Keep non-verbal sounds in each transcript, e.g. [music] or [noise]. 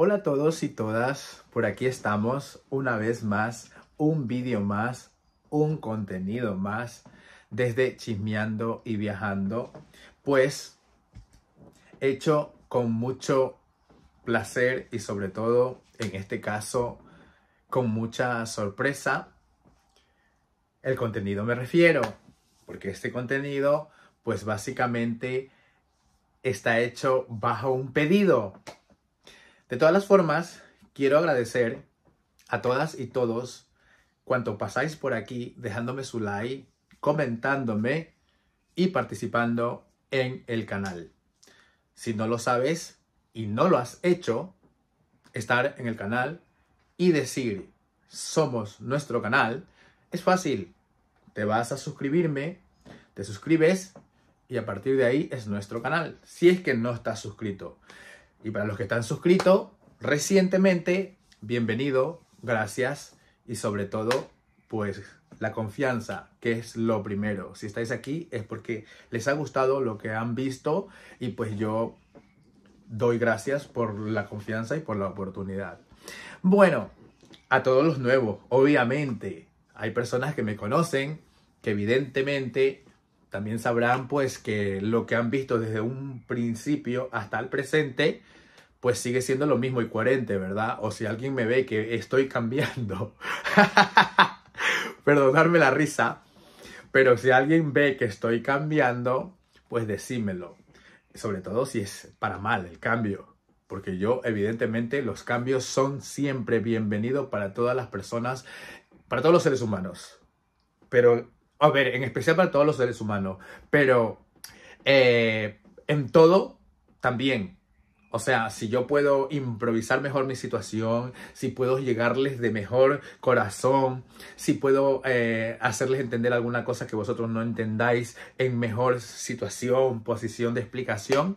Hola a todos y todas, por aquí estamos una vez más, un vídeo más, un contenido más desde chismeando y viajando, pues hecho con mucho placer y sobre todo en este caso con mucha sorpresa. El contenido me refiero, porque este contenido pues básicamente está hecho bajo un pedido de todas las formas, quiero agradecer a todas y todos cuanto pasáis por aquí dejándome su like, comentándome y participando en el canal. Si no lo sabes y no lo has hecho, estar en el canal y decir somos nuestro canal es fácil. Te vas a suscribirme, te suscribes y a partir de ahí es nuestro canal. Si es que no estás suscrito. Y para los que están suscritos recientemente, bienvenido, gracias y sobre todo, pues la confianza, que es lo primero. Si estáis aquí es porque les ha gustado lo que han visto y pues yo doy gracias por la confianza y por la oportunidad. Bueno, a todos los nuevos, obviamente, hay personas que me conocen, que evidentemente también sabrán pues que lo que han visto desde un principio hasta el presente pues sigue siendo lo mismo y coherente, ¿verdad? O si alguien me ve que estoy cambiando, [laughs] perdonarme la risa, pero si alguien ve que estoy cambiando, pues decímelo. Sobre todo si es para mal el cambio, porque yo evidentemente los cambios son siempre bienvenidos para todas las personas, para todos los seres humanos. Pero, a ver, en especial para todos los seres humanos, pero eh, en todo también o sea, si yo puedo improvisar mejor mi situación, si puedo llegarles de mejor corazón, si puedo eh, hacerles entender alguna cosa que vosotros no entendáis en mejor situación, posición de explicación,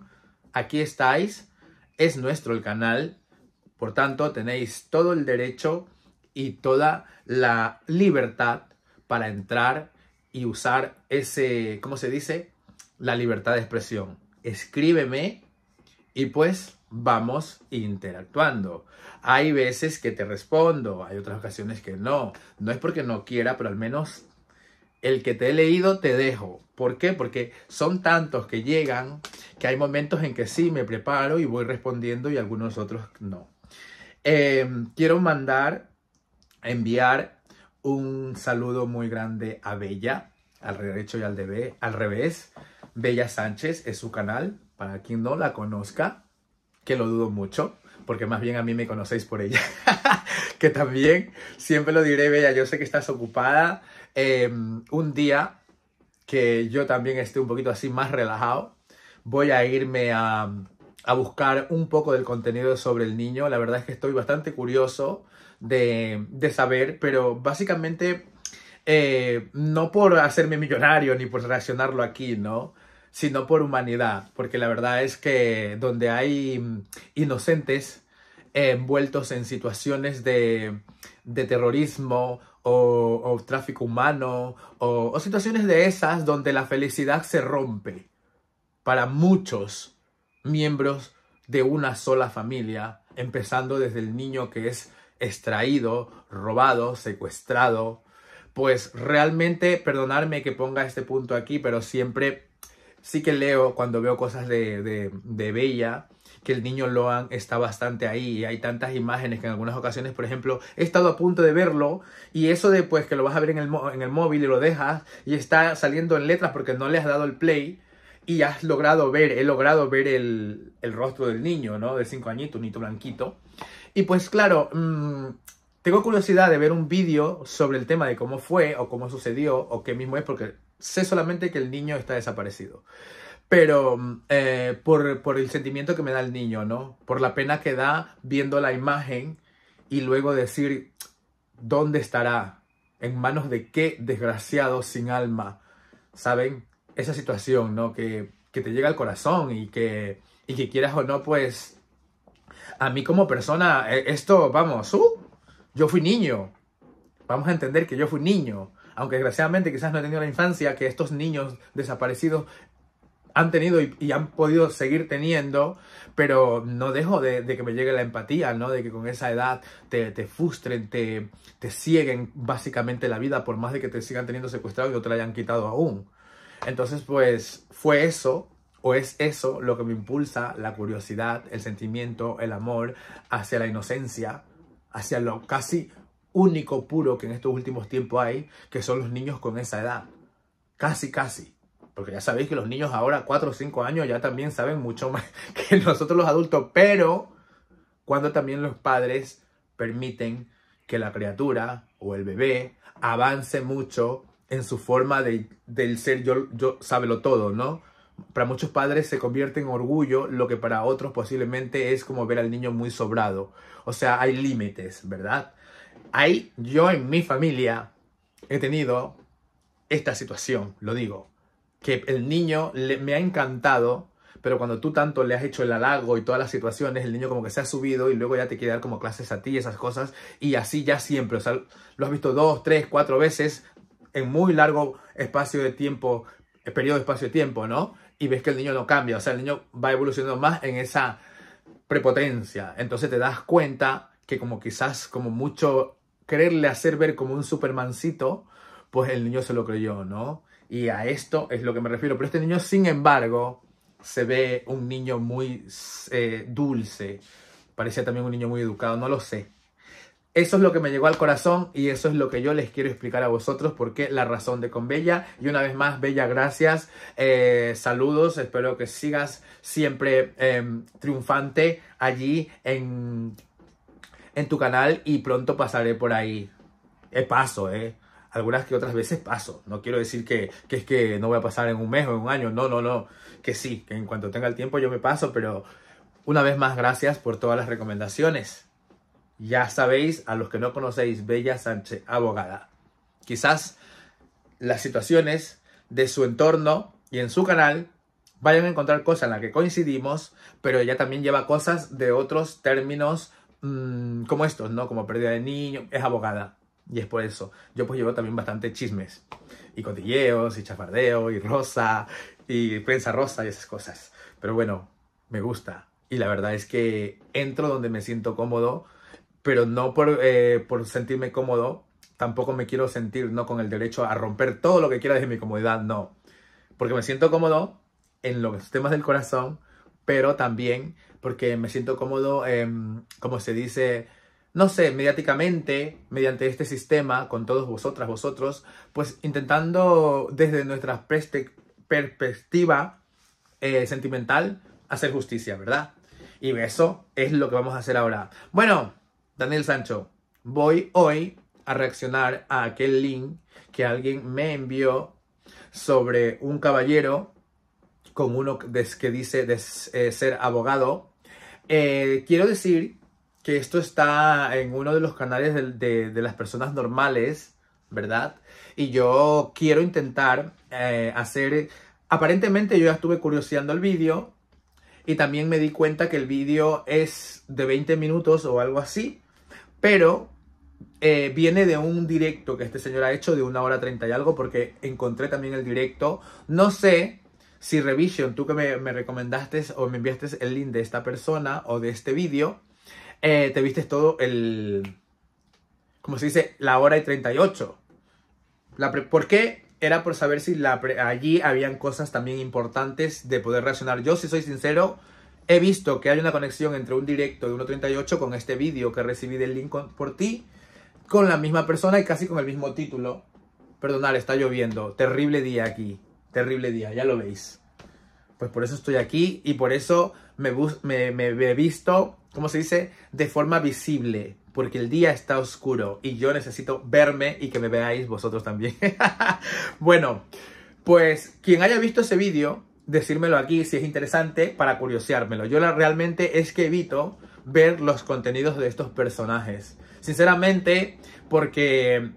aquí estáis, es nuestro el canal, por tanto tenéis todo el derecho y toda la libertad para entrar y usar ese, ¿cómo se dice? La libertad de expresión. Escríbeme y pues vamos interactuando. Hay veces que te respondo, hay otras ocasiones que no. No es porque no quiera, pero al menos el que te he leído te dejo. ¿Por qué? Porque son tantos que llegan que hay momentos en que sí me preparo y voy respondiendo y algunos otros no. Em, quiero mandar, enviar un saludo muy grande a Bella, al derecho y al, debe, al revés. Bella Sánchez es su canal para quien no la conozca, que lo dudo mucho, porque más bien a mí me conocéis por ella, [laughs] que también siempre lo diré, Bella, yo sé que estás ocupada. Em, un día que yo también esté un poquito así más relajado, voy a irme a, buscar un poco del contenido sobre el niño. La verdad es que estoy bastante curioso de, saber, pero básicamente eh, no por hacerme millonario ni por reaccionarlo aquí, ¿no? sino por humanidad, porque la verdad es que donde hay mm, inocentes eh, envueltos en situaciones de, terrorismo o, tráfico humano o, o situaciones de esas donde la felicidad se rompe para muchos miembros de una sola familia, empezando desde el niño que es extraído, robado, secuestrado, pues realmente, perdonarme que ponga este punto aquí, pero siempre sí que leo cuando veo cosas de, Bella, que el niño Loan está bastante ahí. Y hay tantas imágenes que en algunas ocasiones, por ejemplo, he estado a punto de verlo y eso de pues, que lo vas a ver en el, en el móvil y lo dejas y está saliendo en letras porque no le has dado el play y has logrado ver, he logrado ver el, el rostro del niño, ¿no? De cinco añitos, un niño blanquito. Y pues claro, mm, tengo curiosidad de ver un vídeo sobre el tema de cómo fue o cómo sucedió o qué mismo es porque sé solamente que el niño está desaparecido. Pero mm, eh, por, el sentimiento que me da el niño, ¿no? Por la pena que da viendo la imagen y luego decir, ¿dónde estará? ¿En manos de qué desgraciado sin alma? ¿Saben? Esa situación, ¿no? Que, que te llega al corazón y que, que quieras o no, pues a mí como persona, eh, esto, vamos, uh, yo fui niño. Vamos a entender que yo fui niño aunque desgraciadamente quizás no he tenido la infancia que estos niños desaparecidos han tenido y, han podido seguir teniendo, pero no dejo de, que me llegue la empatía, ¿no? De que con esa edad te, frustren, te, te cieguen básicamente la vida, por más de que te sigan teniendo secuestrado y no te la hayan quitado aún. Entonces, pues fue eso, o es eso lo que me impulsa la curiosidad, el sentimiento, el amor hacia la inocencia, hacia lo casi único puro que en estos últimos tiempos hay, que son los niños con esa edad. Casi, casi. Porque ya sabéis que los niños ahora, 4 o 5 años, ya también saben mucho más [laughs] que nosotros los adultos, pero cuando también los padres permiten que la criatura o el bebé avance mucho en su forma de, del ser yo, yo sábelo todo, ¿no? Para muchos padres se convierte en orgullo lo que para otros posiblemente es como ver al niño muy sobrado. O sea, hay límites, ¿verdad? Ahí yo en mi familia he tenido esta situación, lo digo, que el niño me ha encantado, pero cuando tú tanto le has hecho el halago y todas las situaciones, el niño como que se ha subido y luego ya te quiere dar como clases a ti, y esas cosas, y así ya siempre, o sea, lo has visto dos, tres, cuatro veces en muy largo espacio de tiempo, eh, periodo de espacio de tiempo, ¿no? Y ves que el niño no cambia, o sea, el niño va evolucionando más en esa prepotencia, entonces te das cuenta que como quizás como mucho quererle hacer ver como un supermancito, pues el niño se lo creyó, ¿no? Y a esto es lo que me refiero. Pero este niño, sin embargo, se ve un niño muy eh, dulce. Parecía también un niño muy educado, no lo sé. Eso es lo que me llegó al corazón y eso es lo que yo les quiero explicar a vosotros por qué la razón de con Bella. Y una vez más, Bella, gracias. Eh, saludos, espero que sigas siempre em, triunfante allí en en tu canal y pronto pasaré por ahí. He paso, ¿eh? Algunas que otras veces paso. No quiero decir que, que, es que no voy a pasar en un mes o en un año. No, no, no. Que sí, que en cuanto tenga el tiempo yo me paso, pero una vez más gracias por todas las recomendaciones. Ya sabéis, a los que no conocéis, Bella Sánchez, abogada. Quizás las situaciones de su entorno y en su canal vayan a encontrar cosas en las que coincidimos, pero ella también lleva cosas de otros términos Mm, como estos, ¿no? Como pérdida de niño, es abogada. Y es por eso. Yo pues llevo también bastante chismes. Y cotilleos, y chafardeo, y rosa, y prensa rosa, y esas cosas. Pero bueno, me gusta. Y la verdad es que entro donde me siento cómodo, pero no por, eh, sentirme cómodo. Tampoco me quiero sentir, ¿no? Con el derecho a romper todo lo que quiera desde mi comodidad, no. Porque me siento cómodo en los temas del corazón, pero también porque me siento cómodo, em, como se dice, no sé, mediáticamente, mediante este sistema, con todos vosotras, vosotros, pues intentando desde nuestra perspectiva eh, sentimental hacer justicia, ¿verdad? Y eso es lo que vamos a hacer ahora. Bueno, Daniel Sancho, voy hoy a reaccionar a aquel link que alguien me envió sobre un caballero con uno que dice eh, ser abogado eh, quiero decir que esto está en uno de los canales de, las personas normales, ¿verdad? Y yo quiero intentar eh, hacer... Aparentemente yo ya estuve curioseando el vídeo y también me di cuenta que el vídeo es de 20 minutos o algo así, pero eh, viene de un directo que este señor ha hecho de una hora 30 y algo porque encontré también el directo. No sé si Revision, tú que me, recomendaste o me enviaste el link de esta persona o de este vídeo, eh, te viste todo el, ¿Cómo se dice, la hora y 38. La ¿Por qué? Era por saber si la allí habían cosas también importantes de poder reaccionar. Yo, si soy sincero, he visto que hay una conexión entre un directo de 1.38 con este vídeo que recibí del link por ti, con la misma persona y casi con el mismo título. Perdonar, está lloviendo. Terrible día aquí terrible día, ya lo veis. Pues por eso estoy aquí y por eso me, me, visto, ¿cómo se dice? De forma visible, porque el día está oscuro y yo necesito verme y que me veáis vosotros también. [laughs] bueno, pues quien haya visto ese vídeo, decírmelo aquí si es interesante para curioseármelo. Yo realmente es que evito ver los contenidos de estos personajes. Sinceramente, porque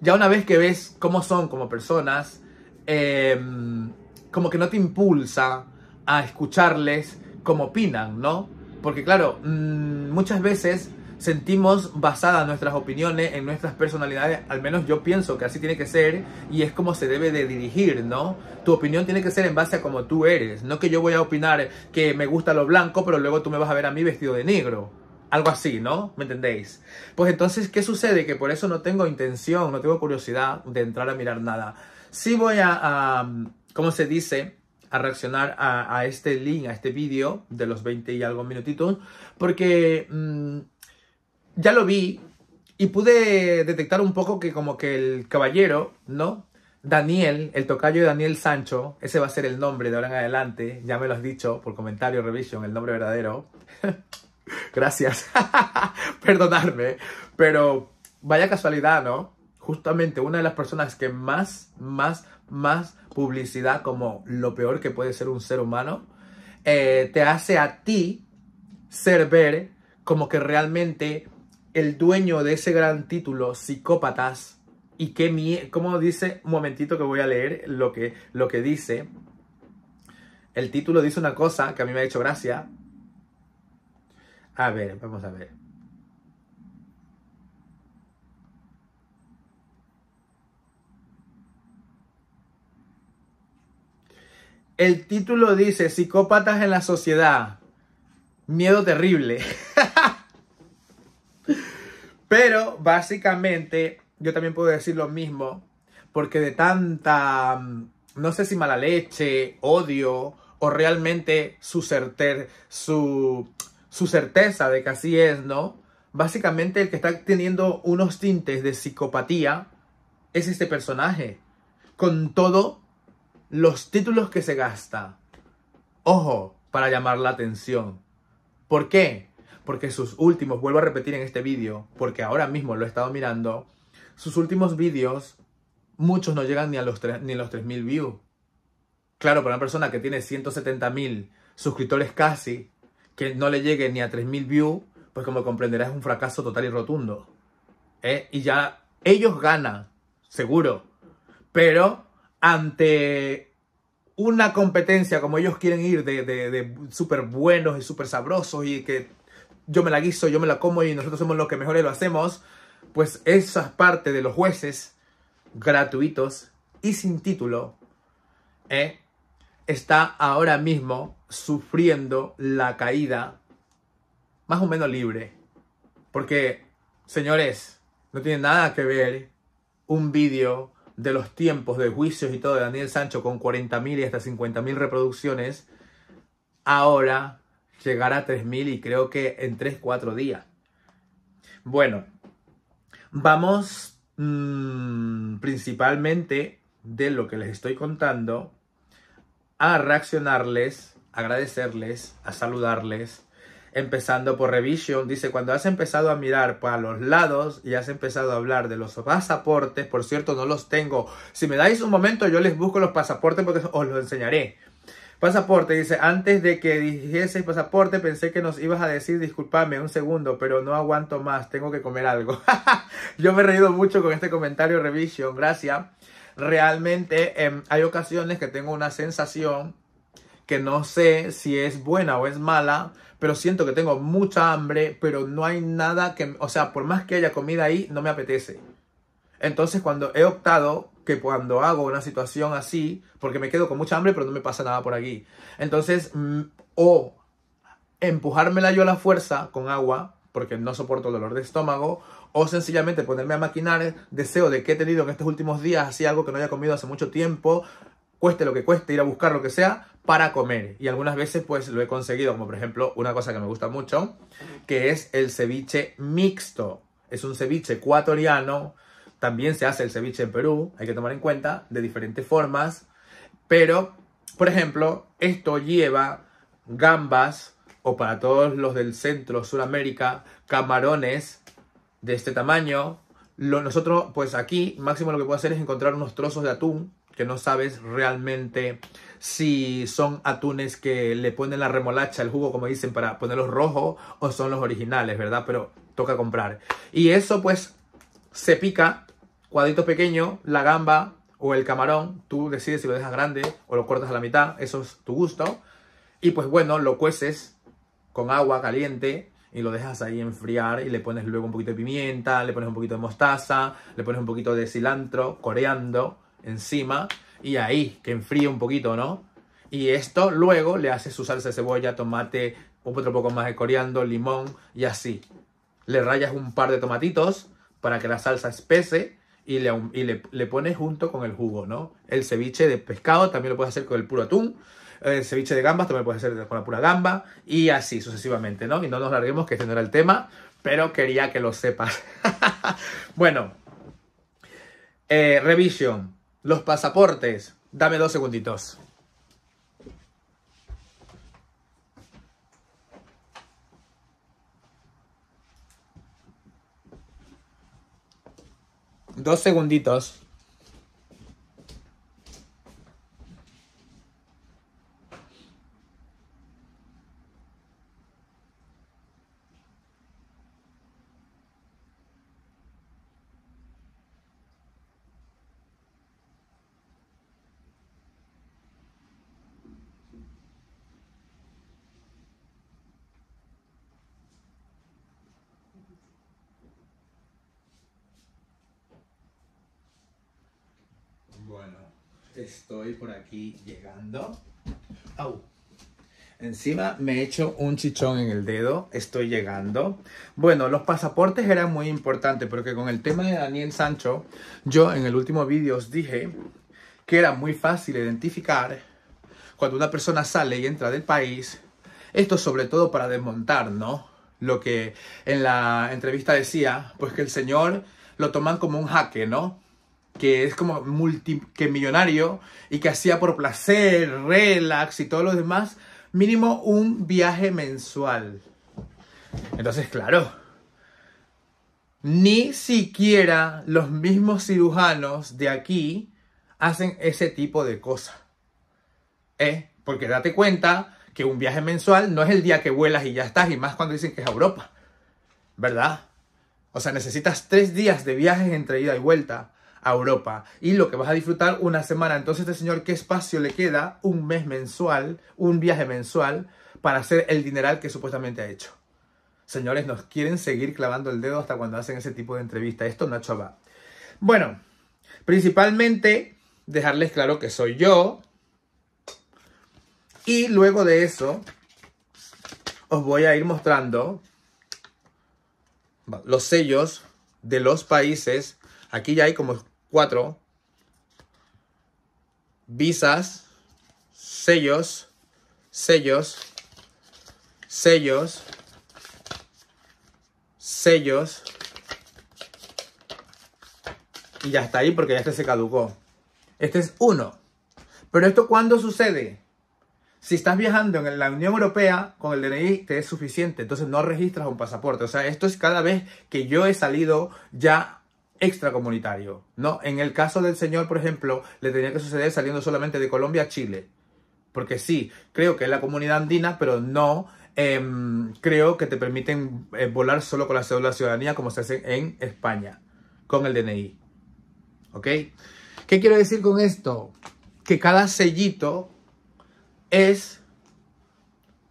ya una vez que ves cómo son como personas, Em, como que no te impulsa a escucharles cómo opinan, ¿no? Porque claro, mm, muchas veces sentimos basadas nuestras opiniones en nuestras personalidades, al menos yo pienso que así tiene que ser y es como se debe de dirigir, ¿no? Tu opinión tiene que ser en base a cómo tú eres, no que yo voy a opinar que me gusta lo blanco, pero luego tú me vas a ver a mí vestido de negro. Algo así, ¿no? ¿Me entendéis? Pues entonces, ¿qué sucede? Que por eso no tengo intención, no tengo curiosidad de entrar a mirar nada. Sí voy a, como ¿cómo se dice? A reaccionar a, este link, a este vídeo de los 20 y algo minutitos, porque mm, ya lo vi y pude detectar un poco que como que el caballero, ¿no? Daniel, el tocayo de Daniel Sancho, ese va a ser el nombre de ahora en adelante, ya me lo has dicho por comentario, revision, el nombre verdadero. [laughs] Gracias. [laughs] perdonarme, pero vaya casualidad, ¿no? justamente una de las personas que más, más, más publicidad como lo peor que puede ser un ser humano, eh, te hace a ti ser ver como que realmente el dueño de ese gran título, psicópatas, y que mi, como dice, un momentito que voy a leer lo que, lo que dice. El título dice una cosa que a mí me ha hecho gracia. A ver, vamos a ver. El título dice Psicópatas en la sociedad. Miedo terrible. [laughs] Pero básicamente yo también puedo decir lo mismo, porque de tanta, mm, no sé si mala leche, odio, o realmente su, su, certeza de que así es, ¿no? Básicamente el que está teniendo unos tintes de psicopatía es este personaje, con todo los títulos que se gasta. Ojo, para llamar la atención. ¿Por qué? Porque sus últimos, vuelvo a repetir en este vídeo, porque ahora mismo lo he estado mirando, sus últimos vídeos, muchos no llegan ni a los, ni a los 3.000 views. Claro, para una persona que tiene 170.000 suscriptores casi, que no le llegue ni a 3.000 views, pues como comprenderás es un fracaso total y rotundo. ¿Eh? Y ya ellos ganan, seguro. Pero ante una competencia como ellos quieren ir de, de, de súper buenos y súper sabrosos y que yo me la guiso, yo me la como y nosotros somos los que mejores lo hacemos, pues esa parte de los jueces gratuitos y sin título ¿eh? está ahora mismo sufriendo la caída más o menos libre. Porque, señores, no tiene nada que ver un vídeo de los tiempos de juicios y todo de Daniel Sancho con 40.000 y hasta 50.000 reproducciones, ahora llegará a 3.000 y creo que en 3, 4 días. Bueno, vamos mm, principalmente de lo que les estoy contando a reaccionarles, agradecerles, a saludarles, empezando por Revision, dice, cuando has empezado a mirar para los lados y has empezado a hablar de los pasaportes, por cierto, no los tengo. Si me dais un momento, yo les busco los pasaportes porque os los enseñaré. Pasaporte, dice, antes de que dijese pasaporte, pensé que nos ibas a decir, discúlpame un segundo, pero no aguanto más, tengo que comer algo. [laughs] yo me he reído mucho con este comentario, Revision, gracias. Realmente em, hay ocasiones que tengo una sensación que no sé si es buena o es mala, pero siento que tengo mucha hambre, pero no hay nada que, o sea, por más que haya comida ahí, no me apetece. Entonces cuando he optado que cuando hago una situación así, porque me quedo con mucha hambre, pero no me pasa nada por aquí. Entonces, mm, o empujármela yo a la fuerza con agua, porque no soporto el dolor de estómago, o sencillamente ponerme a maquinar deseo de que he tenido en estos últimos días, así algo que no haya comido hace mucho tiempo, cueste lo que cueste, ir a buscar lo que sea para comer. Y algunas veces pues lo he conseguido, como por ejemplo una cosa que me gusta mucho, que es el ceviche mixto. Es un ceviche ecuatoriano, también se hace el ceviche en Perú, hay que tomar en cuenta, de diferentes formas. Pero, por ejemplo, esto lleva gambas, o para todos los del centro, suramérica, camarones de este tamaño. Lo, nosotros, pues aquí, máximo lo que puedo hacer es encontrar unos trozos de atún que no sabes realmente si son atunes que le ponen la remolacha, el jugo, como dicen, para ponerlos rojos o son los originales, ¿verdad? Pero toca comprar. Y eso pues se pica, cuadrito pequeño, la gamba o el camarón, tú decides si lo dejas grande o lo cortas a la mitad, eso es tu gusto. Y pues bueno, lo cueces con agua caliente y lo dejas ahí enfriar y le pones luego un poquito de pimienta, le pones un poquito de mostaza, le pones un poquito de cilantro, coreando encima y ahí, que enfríe un poquito, ¿no? Y esto luego le hace su salsa de cebolla, tomate, un poco más de coriandro, limón y así. Le rayas un par de tomatitos para que la salsa espese y le, y pones junto con el jugo, ¿no? El ceviche de pescado también lo puedes hacer con el puro atún. El ceviche de gambas también lo puedes hacer con la pura gamba y así sucesivamente, ¿no? Y no nos larguemos, que este no era el tema, pero quería que lo sepas. [laughs] bueno, eh, revisión. Los pasaportes. Dame dos segunditos. Dos segunditos. estoy por aquí llegando. ¡Au! Encima me he hecho un chichón en el dedo, estoy llegando. Bueno, los pasaportes eran muy importantes porque con el tema de Daniel Sancho, yo en el último vídeo os dije que era muy fácil identificar cuando una persona sale y entra del país. Esto sobre todo para desmontar, ¿no? Lo que en la entrevista decía, pues que el señor lo toman como un jaque, ¿no? que es como multi, millonario y que hacía por placer, relax y todo lo demás, mínimo un viaje mensual. Entonces, claro, ni siquiera los mismos cirujanos de aquí hacen ese tipo de cosas. ¿Eh? Porque date cuenta que un viaje mensual no es el día que vuelas y ya estás, y más cuando dicen que es a Europa, ¿verdad? O sea, necesitas tres días de viajes entre ida y vuelta Europa y lo que vas a disfrutar una semana. Entonces, este señor, ¿qué espacio le queda? Un mes mensual, un viaje mensual para hacer el dineral que supuestamente ha hecho. Señores, nos quieren seguir clavando el dedo hasta cuando hacen ese tipo de entrevista. Esto no va. Bueno, principalmente dejarles claro que soy yo. Y luego de eso, os voy a ir mostrando los sellos de los países. Aquí ya hay como visas, sellos, sellos, sellos, sellos. Y ya está ahí porque ya este se caducó. Este es uno. Pero esto cuando sucede? Si estás viajando en la Unión Europea, con el DNI te es suficiente, entonces no registras un pasaporte. O sea, esto es cada vez que yo he salido ya extracomunitario. ¿no? En el caso del señor, por ejemplo, le tenía que suceder saliendo solamente de Colombia a Chile. Porque sí, creo que es la comunidad andina, pero no em, creo que te permiten eh, volar solo con la cédula de ciudadanía como se hace en España, con el DNI. ¿Ok? ¿Qué quiero decir con esto? Que cada sellito es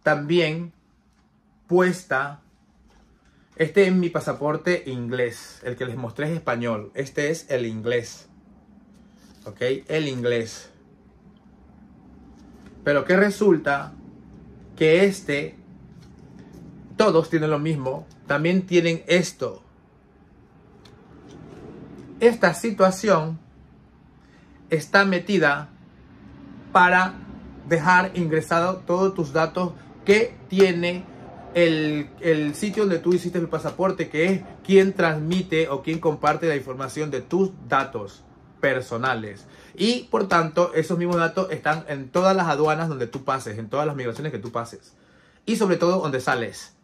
también puesta este es mi pasaporte inglés. El que les mostré es español. Este es el inglés. ¿Ok? El inglés. Pero que resulta que este, todos tienen lo mismo. También tienen esto. Esta situación está metida para dejar ingresado todos tus datos que tiene el, sitio donde tú hiciste el pasaporte, que es quien transmite o quien comparte la información de tus datos personales. Y por tanto, esos mismos datos están en todas las aduanas donde tú pases, en todas las migraciones que tú pases. Y sobre todo donde sales,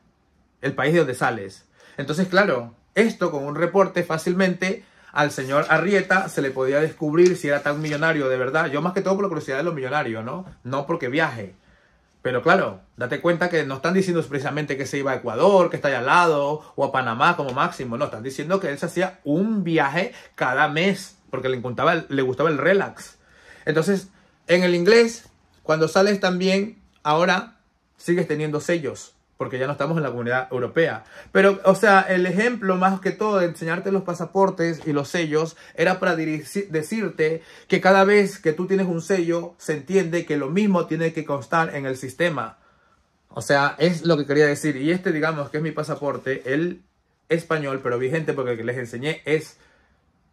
el país de donde sales. Entonces, claro, esto con un reporte fácilmente al señor Arrieta se le podía descubrir si era tan millonario de verdad. Yo más que todo por la curiosidad de los millonarios, ¿no? No porque viaje. Pero claro, date cuenta que no están diciendo precisamente que se iba a Ecuador, que está allá al lado, o a Panamá como máximo. No, están diciendo que él se hacía un viaje cada mes, porque le, le gustaba el relax. Entonces, en el inglés, cuando sales también, ahora sigues teniendo sellos porque ya no estamos en la comunidad europea. Pero, o sea, el ejemplo más que todo de enseñarte los pasaportes y los sellos era para decirte que cada vez que tú tienes un sello, se entiende que lo mismo tiene que constar en el sistema. O sea, es lo que quería decir. Y este, digamos, que es mi pasaporte, el español, pero vigente porque el que les enseñé es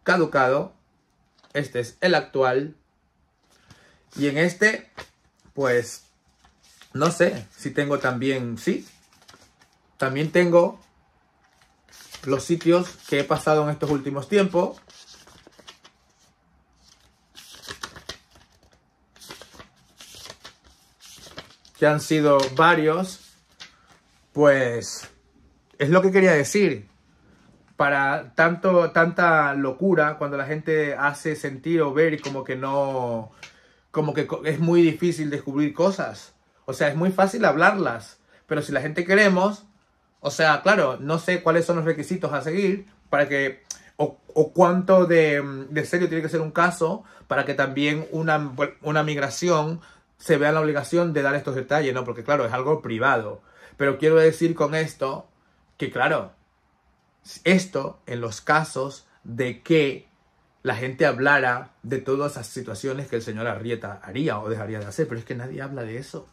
caducado. Este es el actual. Y en este, pues, no sé si tengo también, sí, también tengo los sitios que he pasado en estos últimos tiempos. Que han sido varios. Pues es lo que quería decir. Para tanto, tanta locura, cuando la gente hace sentir o ver como que no... Como que es muy difícil descubrir cosas. O sea, es muy fácil hablarlas. Pero si la gente queremos, o sea, claro, no sé cuáles son los requisitos a seguir para que o, cuánto de, de, serio tiene que ser un caso para que también una, una migración se vea la obligación de dar estos detalles, ¿no? Porque claro, es algo privado. Pero quiero decir con esto que claro, esto en los casos de que la gente hablara de todas esas situaciones que el señor Arrieta haría o dejaría de hacer, pero es que nadie habla de eso.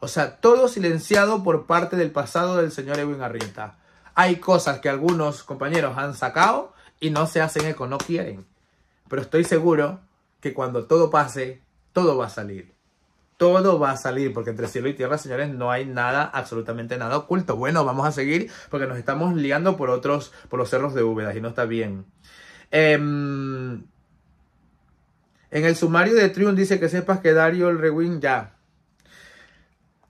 O sea, todo silenciado por parte del pasado del señor Edwin Arrieta. Hay cosas que algunos compañeros han sacado y no se hacen eco, no quieren. Pero estoy seguro que cuando todo pase, todo va a salir. Todo va a salir, porque entre cielo y tierra, señores, no hay nada, absolutamente nada oculto. Bueno, vamos a seguir porque nos estamos liando por otros, por los cerros de Úbeda y no está bien. Em, en el sumario de Triun dice que sepas que Dario el Rewin ya.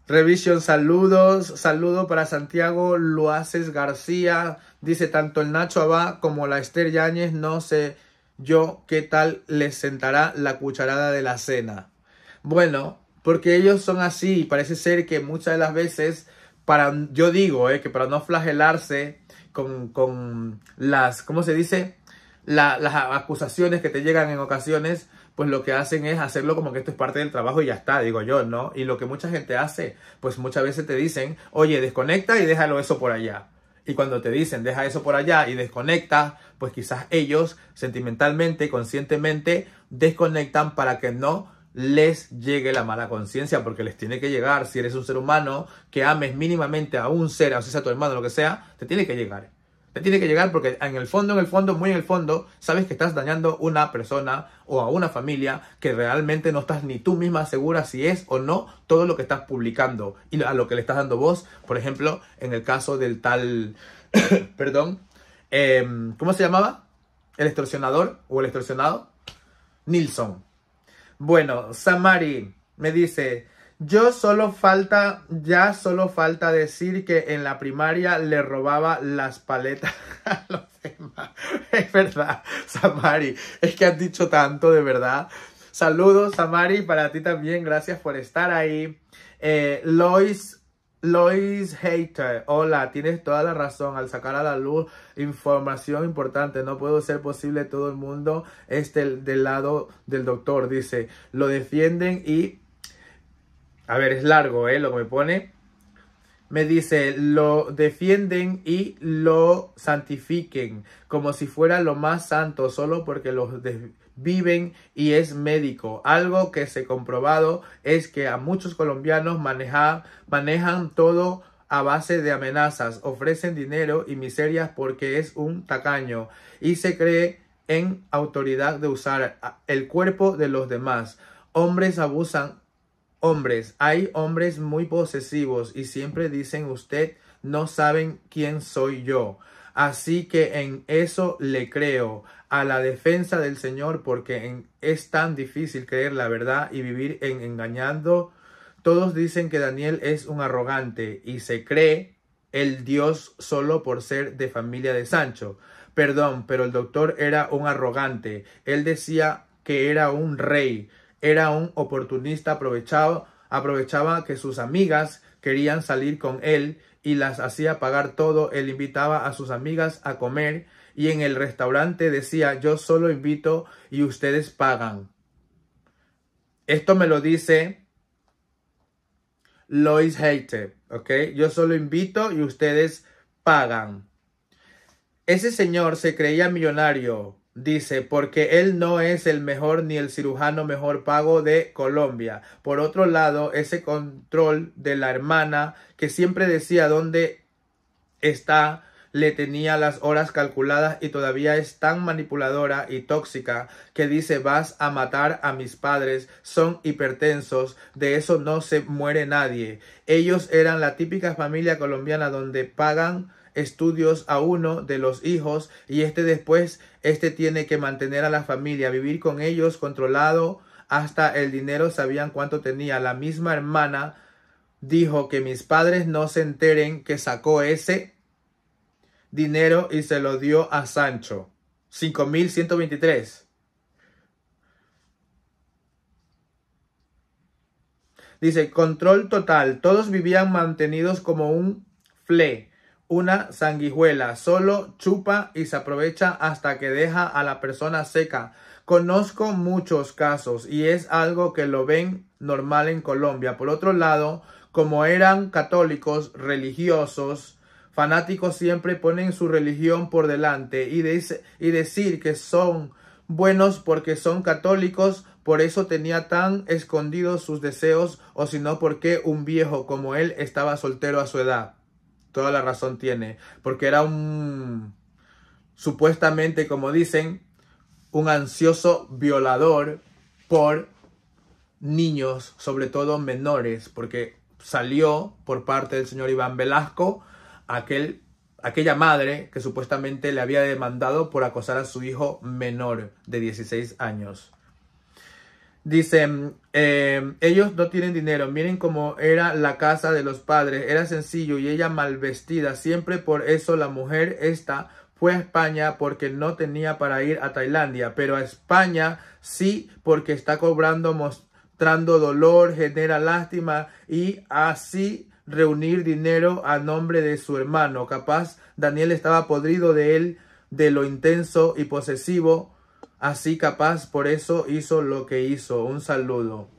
Revision, saludos. Saludo para Santiago Luaces García. Dice tanto el Nacho Abá como la Esther Yáñez. No sé yo qué tal les sentará la cucharada de la cena. Bueno, porque ellos son así. Parece ser que muchas de las veces, para, yo digo eh, que para no flagelarse con, con las, ¿cómo se dice? las acusaciones que te llegan en ocasiones, pues lo que hacen es hacerlo como que esto es parte del trabajo y ya está, digo yo, ¿no? Y lo que mucha gente hace, pues muchas veces te dicen, oye, desconecta y déjalo eso por allá. Y cuando te dicen, deja eso por allá y desconecta, pues quizás ellos sentimentalmente, conscientemente, desconectan para que no les llegue la mala conciencia, porque les tiene que llegar, si eres un ser humano que ames mínimamente a un ser, o sea, a tu hermano, lo que sea, te tiene que llegar. Te tiene que llegar porque en el fondo, en el fondo, muy en el fondo, sabes que estás dañando una persona o a una familia que realmente no estás ni tú misma segura si es o no todo lo que estás publicando y a lo que le estás dando voz. Por ejemplo, en el caso del tal, [coughs] perdón, em, ¿cómo se llamaba? El extorsionador o el extorsionado. Nilsson. Bueno, Samari me dice, yo solo falta, ya solo falta decir que en la primaria le robaba las paletas [laughs] a los demás. [laughs] Es verdad, Samari, es que has dicho tanto, de verdad. Saludos, Samari, para ti también, gracias por estar ahí. Eh, Lois, Lois Hater, hola, tienes toda la razón al sacar a la luz información importante. No puede ser posible todo el mundo este del lado del doctor, dice. Lo defienden y a ver, es largo, ¿eh? Lo que me pone. Me dice, lo defienden y lo santifiquen como si fuera lo más santo, solo porque los viven y es médico. Algo que se ha comprobado es que a muchos colombianos maneja, manejan todo a base de amenazas, ofrecen dinero y miserias porque es un tacaño y se cree en autoridad de usar el cuerpo de los demás. Hombres abusan hombres, hay hombres muy posesivos y siempre dicen usted no saben quién soy yo. Así que en eso le creo a la defensa del Señor porque es tan difícil creer la verdad y vivir engañando. Todos dicen que Daniel es un arrogante y se cree el Dios solo por ser de familia de Sancho. Perdón, pero el doctor era un arrogante. Él decía que era un rey era un oportunista aprovechado, aprovechaba que sus amigas querían salir con él y las hacía pagar todo. Él invitaba a sus amigas a comer y en el restaurante decía yo solo invito y ustedes pagan. Esto me lo dice Lois Heite, ¿ok? Yo solo invito y ustedes pagan. Ese señor se creía millonario, Dice, porque él no es el mejor ni el cirujano mejor pago de Colombia. Por otro lado, ese control de la hermana que siempre decía dónde está, le tenía las horas calculadas y todavía es tan manipuladora y tóxica que dice vas a matar a mis padres, son hipertensos, de eso no se muere nadie. Ellos eran la típica familia colombiana donde pagan estudios a uno de los hijos y este después, este tiene que mantener a la familia, vivir con ellos controlado, hasta el dinero sabían cuánto tenía. La misma hermana dijo que mis padres no se enteren que sacó ese dinero y se lo dio a Sancho. 5123. Dice, control total. Todos vivían mantenidos como un fle una sanguijuela, solo chupa y se aprovecha hasta que deja a la persona seca. Conozco muchos casos y es algo que lo ven normal en Colombia. Por otro lado, como eran católicos religiosos, fanáticos siempre ponen su religión por delante y, decir que son buenos porque son católicos, por eso tenía tan escondidos sus deseos o si no porque un viejo como él estaba soltero a su edad toda la razón tiene, porque era un, supuestamente, como dicen, un ansioso violador por niños, sobre todo menores, porque salió por parte del señor Iván Velasco aquel, aquella madre que supuestamente le había demandado por acosar a su hijo menor de 16 años. Dice, em, ellos no tienen dinero, miren cómo era la casa de los padres, era sencillo y ella mal vestida, siempre por eso la mujer esta fue a España porque no tenía para ir a Tailandia, pero a España sí porque está cobrando, mostrando dolor, genera lástima y así reunir dinero a nombre de su hermano. Capaz Daniel estaba podrido de él, de lo intenso y posesivo Así capaz, por eso hizo lo que hizo. Un saludo.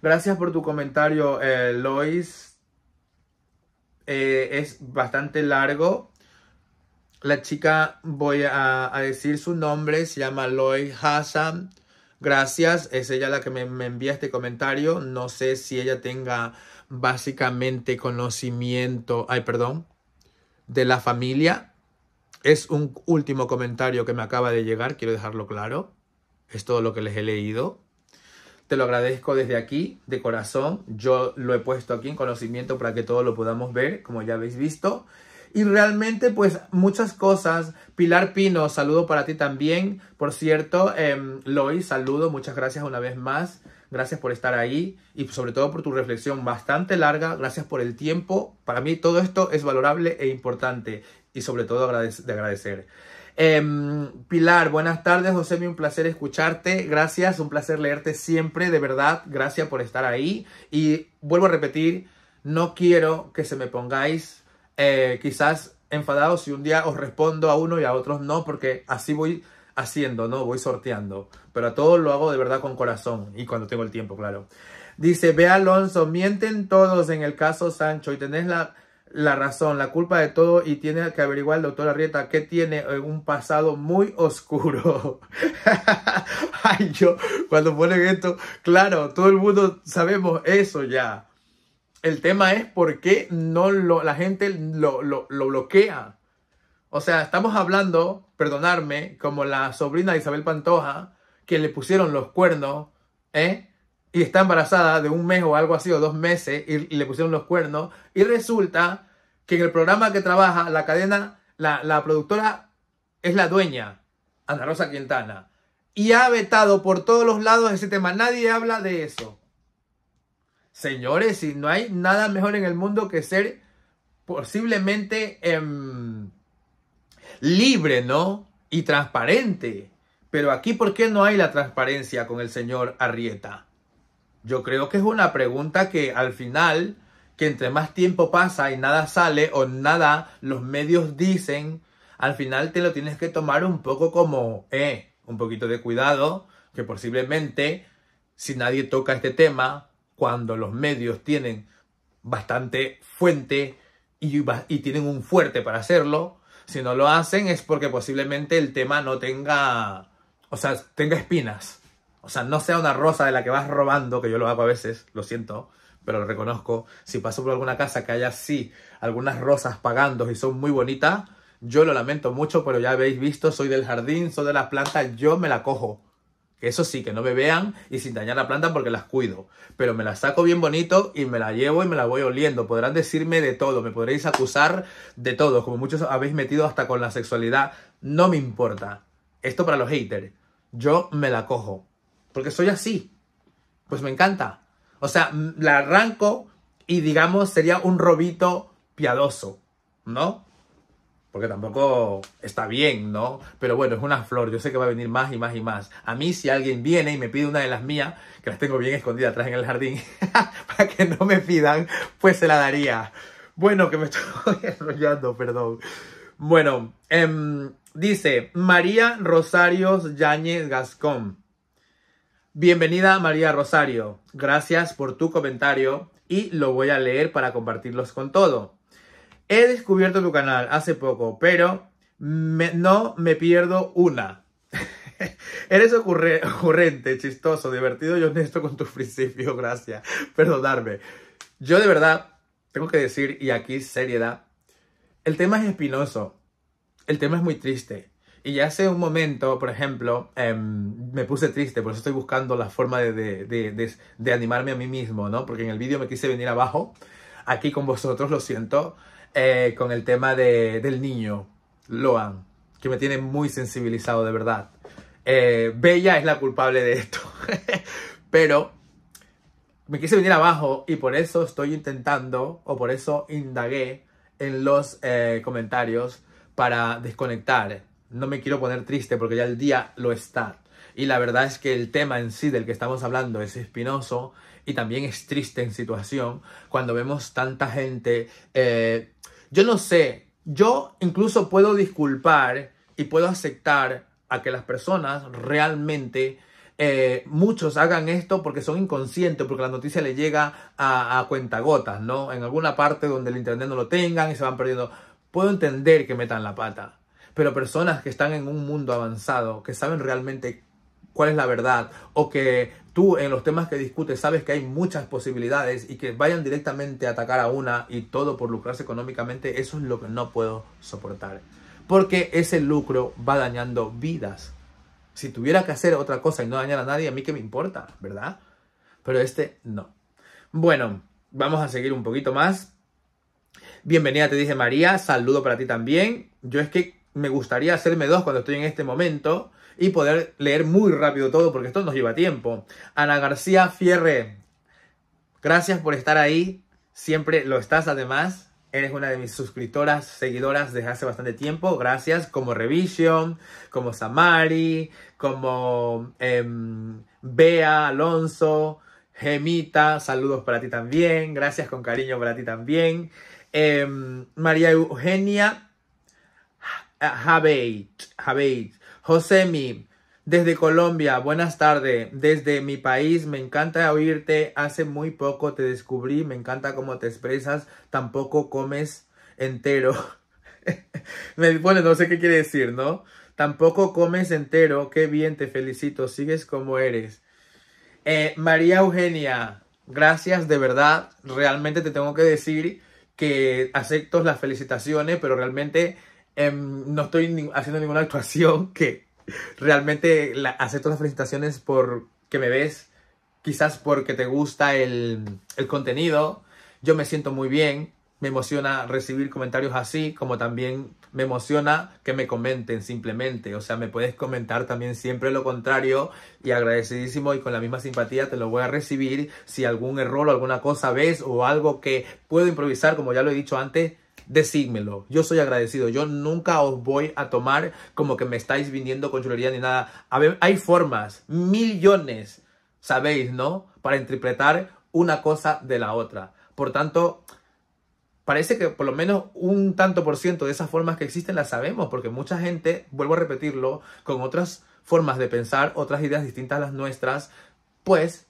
Gracias por tu comentario, eh, Lois. Eh, es bastante largo. La chica, voy a, decir su nombre, se llama Lois Hassan. Gracias, es ella la que me, me envía este comentario. No sé si ella tenga básicamente conocimiento, ay, perdón, de la familia es un último comentario que me acaba de llegar, quiero dejarlo claro. Es todo lo que les he leído. Te lo agradezco desde aquí, de corazón. Yo lo he puesto aquí en conocimiento para que todos lo podamos ver, como ya habéis visto. Y realmente, pues, muchas cosas. Pilar Pino, saludo para ti también. Por cierto, em, Lois, saludo. Muchas gracias una vez más. Gracias por estar ahí y sobre todo por tu reflexión bastante larga. Gracias por el tiempo. Para mí todo esto es valorable e importante y sobre todo de agradecer. Em, Pilar, buenas tardes, José, un placer escucharte, gracias, un placer leerte siempre, de verdad, gracias por estar ahí. Y vuelvo a repetir, no quiero que se me pongáis eh, quizás enfadados si un día os respondo a uno y a otros no, porque así voy haciendo, ¿no? Voy sorteando. Pero a todos lo hago de verdad con corazón y cuando tengo el tiempo, claro. Dice, ve Alonso, mienten todos en el caso Sancho y tenés la la razón, la culpa de todo y tiene que averiguar el doctor Arrieta que tiene eh, un pasado muy [laughs] oscuro. Ay, yo, cuando ponen esto, claro, todo el mundo sabemos eso ya. El tema es por qué no lo, la gente lo, bloquea. O sea, estamos hablando, perdonarme, como la sobrina de Isabel Pantoja, que le pusieron los cuernos, ¿eh? y está embarazada de un mes o algo así, o dos meses, y, le pusieron los cuernos, y resulta que en el programa que trabaja, la cadena, la, productora es la dueña, Ana Rosa Quintana, y ha vetado por todos los lados ese tema, nadie habla de eso. Señores, si no hay nada mejor en el mundo que ser posiblemente em, libre, ¿no? Y transparente. Pero aquí, ¿por qué no hay la transparencia con el señor Arrieta? Yo creo que es una pregunta que al final, que entre más tiempo pasa y nada sale o nada, los medios dicen, al final te lo tienes que tomar un poco como, eh, un poquito de cuidado, que posiblemente si nadie toca este tema, cuando los medios tienen bastante fuente y, y tienen un fuerte para hacerlo, si no lo hacen es porque posiblemente el tema no tenga, o sea, tenga espinas. O sea, no sea una rosa de la que vas robando, que yo lo hago a veces, lo siento, pero lo reconozco. Si paso por alguna casa que haya así, algunas rosas pagando y son muy bonitas, yo lo lamento mucho, pero ya habéis visto, soy del jardín, soy de las plantas, yo me la cojo. eso sí, que no me vean y sin dañar la planta porque las cuido. Pero me la saco bien bonito y me la llevo y me la voy oliendo. Podrán decirme de todo, me podréis acusar de todo, como muchos habéis metido hasta con la sexualidad. No me importa. Esto para los haters. Yo me la cojo porque soy así. Pues me encanta. O sea, la arranco y digamos sería un robito piadoso, ¿no? Porque tampoco está bien, ¿no? Pero bueno, es una flor, yo sé que va a venir más y más y más. A mí si alguien viene y me pide una de las mías, que las tengo bien escondidas atrás en el jardín, [laughs] para que no me pidan, pues se la daría. Bueno, que me [laughs] estoy enrollando, perdón. Bueno, em, dice María Rosarios Yáñez Gascón. Bienvenida María Rosario, gracias por tu comentario y lo voy a leer para compartirlos con todo. He descubierto tu canal hace poco, pero no me pierdo una. [laughs] Eres ocurrente, chistoso, divertido y honesto con tus principios, gracias. Perdonarme. Yo de verdad tengo que decir, y aquí seriedad, el tema es espinoso, el tema es muy triste, y ya hace un momento, por ejemplo, em, me puse triste, por eso estoy buscando la forma de, animarme a mí mismo, ¿no? Porque en el vídeo me quise venir abajo, aquí con vosotros, lo siento, eh, con el tema del niño, Loan, que me tiene muy sensibilizado, de verdad. Eh, Bella es la culpable de esto, [laughs] pero me quise venir abajo y por eso estoy intentando, o por eso indagué en los eh, comentarios para desconectar no me quiero poner triste porque ya el día lo está. Y la verdad es que el tema en sí del que estamos hablando es espinoso y también es triste en situación cuando vemos tanta gente. Eh, yo no sé, yo incluso puedo disculpar y puedo aceptar a que las personas realmente eh, muchos hagan esto porque son inconscientes, porque la noticia le llega a, a cuentagotas, ¿no? En alguna parte donde el internet no lo tengan y se van perdiendo. Puedo entender que metan la pata pero personas que están en un mundo avanzado, que saben realmente cuál es la verdad, o que tú en los temas que discutes sabes que hay muchas posibilidades y que vayan directamente a atacar a una y todo por lucrarse económicamente, eso es lo que no puedo soportar. Porque ese lucro va dañando vidas. Si tuviera que hacer otra cosa y no dañar a nadie, a mí qué me importa, ¿verdad? Pero este no. Bueno, vamos a seguir un poquito más. Bienvenida, te dije María. Saludo para ti también. Yo es que me gustaría hacerme dos cuando estoy en este momento y poder leer muy rápido todo porque esto nos lleva tiempo. Ana García Fierre, gracias por estar ahí. Siempre lo estás además. Eres una de mis suscriptoras, seguidoras desde hace bastante tiempo. Gracias como Revision, como Samari, como em, Bea Alonso, Gemita. Saludos para ti también. Gracias con cariño para ti también. Em, María Eugenia Habeit, ah, Habeit, Josemi, desde Colombia, buenas tardes. Desde mi país, me encanta oírte. Hace muy poco te descubrí, me encanta cómo te expresas. Tampoco comes entero. [laughs] me bueno, no sé qué quiere decir, ¿no? Tampoco comes entero. Qué bien, te felicito. Sigues como eres. Eh, María Eugenia, gracias de verdad. Realmente te tengo que decir que acepto las felicitaciones, pero realmente Em, no estoy haciendo ninguna actuación que realmente acepto las felicitaciones por que me ves, quizás porque te gusta el, el contenido. Yo me siento muy bien, me emociona recibir comentarios así, como también me emociona que me comenten simplemente. O sea, me puedes comentar también siempre lo contrario y agradecidísimo y con la misma simpatía te lo voy a recibir. Si algún error o alguna cosa ves o algo que puedo improvisar, como ya lo he dicho antes, decídmelo. Yo soy agradecido. Yo nunca os voy a tomar como que me estáis viniendo con chulería ni nada. hay formas, millones, sabéis, ¿no? Para interpretar una cosa de la otra. Por tanto, parece que por lo menos un tanto por ciento de esas formas que existen las sabemos, porque mucha gente, vuelvo a repetirlo, con otras formas de pensar, otras ideas distintas a las nuestras, pues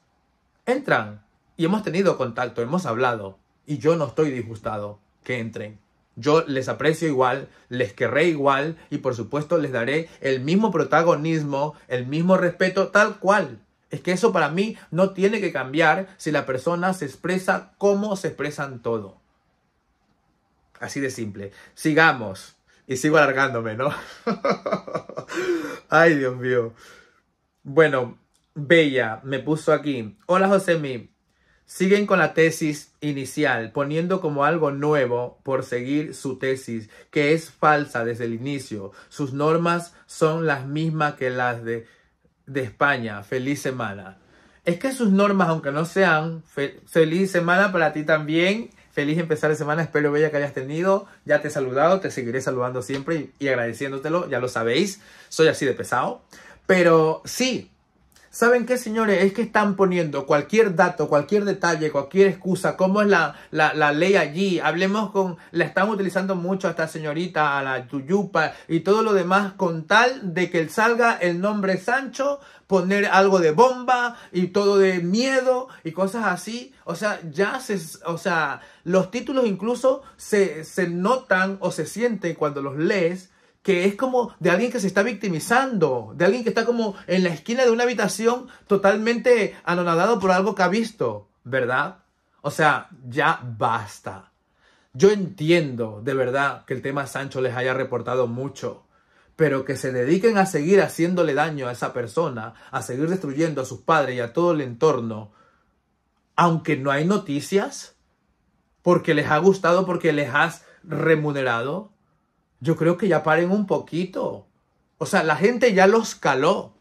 entran. Y hemos tenido contacto, hemos hablado. Y yo no estoy disgustado que entren. Yo les aprecio igual, les querré igual y por supuesto les daré el mismo protagonismo, el mismo respeto tal cual. Es que eso para mí no tiene que cambiar si la persona se expresa como se expresan todo. Así de simple. Sigamos. Y sigo alargándome, ¿no? [laughs] Ay, Dios mío. Bueno, Bella me puso aquí. Hola, Josemi siguen con la tesis inicial, poniendo como algo nuevo por seguir su tesis, que es falsa desde el inicio. Sus normas son las mismas que las de, de España. Feliz semana. Es que sus normas, aunque no sean, feliz semana para ti también. Feliz empezar de semana, espero bella que hayas tenido. Ya te he saludado, te seguiré saludando siempre y agradeciéndotelo, ya lo sabéis. Soy así de pesado. Pero sí, ¿Saben qué, señores? Es que están poniendo cualquier dato, cualquier detalle, cualquier excusa, cómo es la, la, la ley allí. Hablemos con, la están utilizando mucho a esta señorita, a la Tuyupa y todo lo demás con tal de que salga el nombre Sancho, poner algo de bomba y todo de miedo y cosas así. O sea, ya se, o sea, los títulos incluso se, se notan o se sienten cuando los lees que es como de alguien que se está victimizando, de alguien que está como en la esquina de una habitación totalmente anonadado por algo que ha visto, ¿verdad? O sea, ya basta. Yo entiendo de verdad que el tema Sancho les haya reportado mucho, pero que se dediquen a seguir haciéndole daño a esa persona, a seguir destruyendo a sus padres y a todo el entorno, aunque no hay noticias, porque les ha gustado, porque les has remunerado, yo creo que ya paren un poquito. O sea, la gente ya los caló.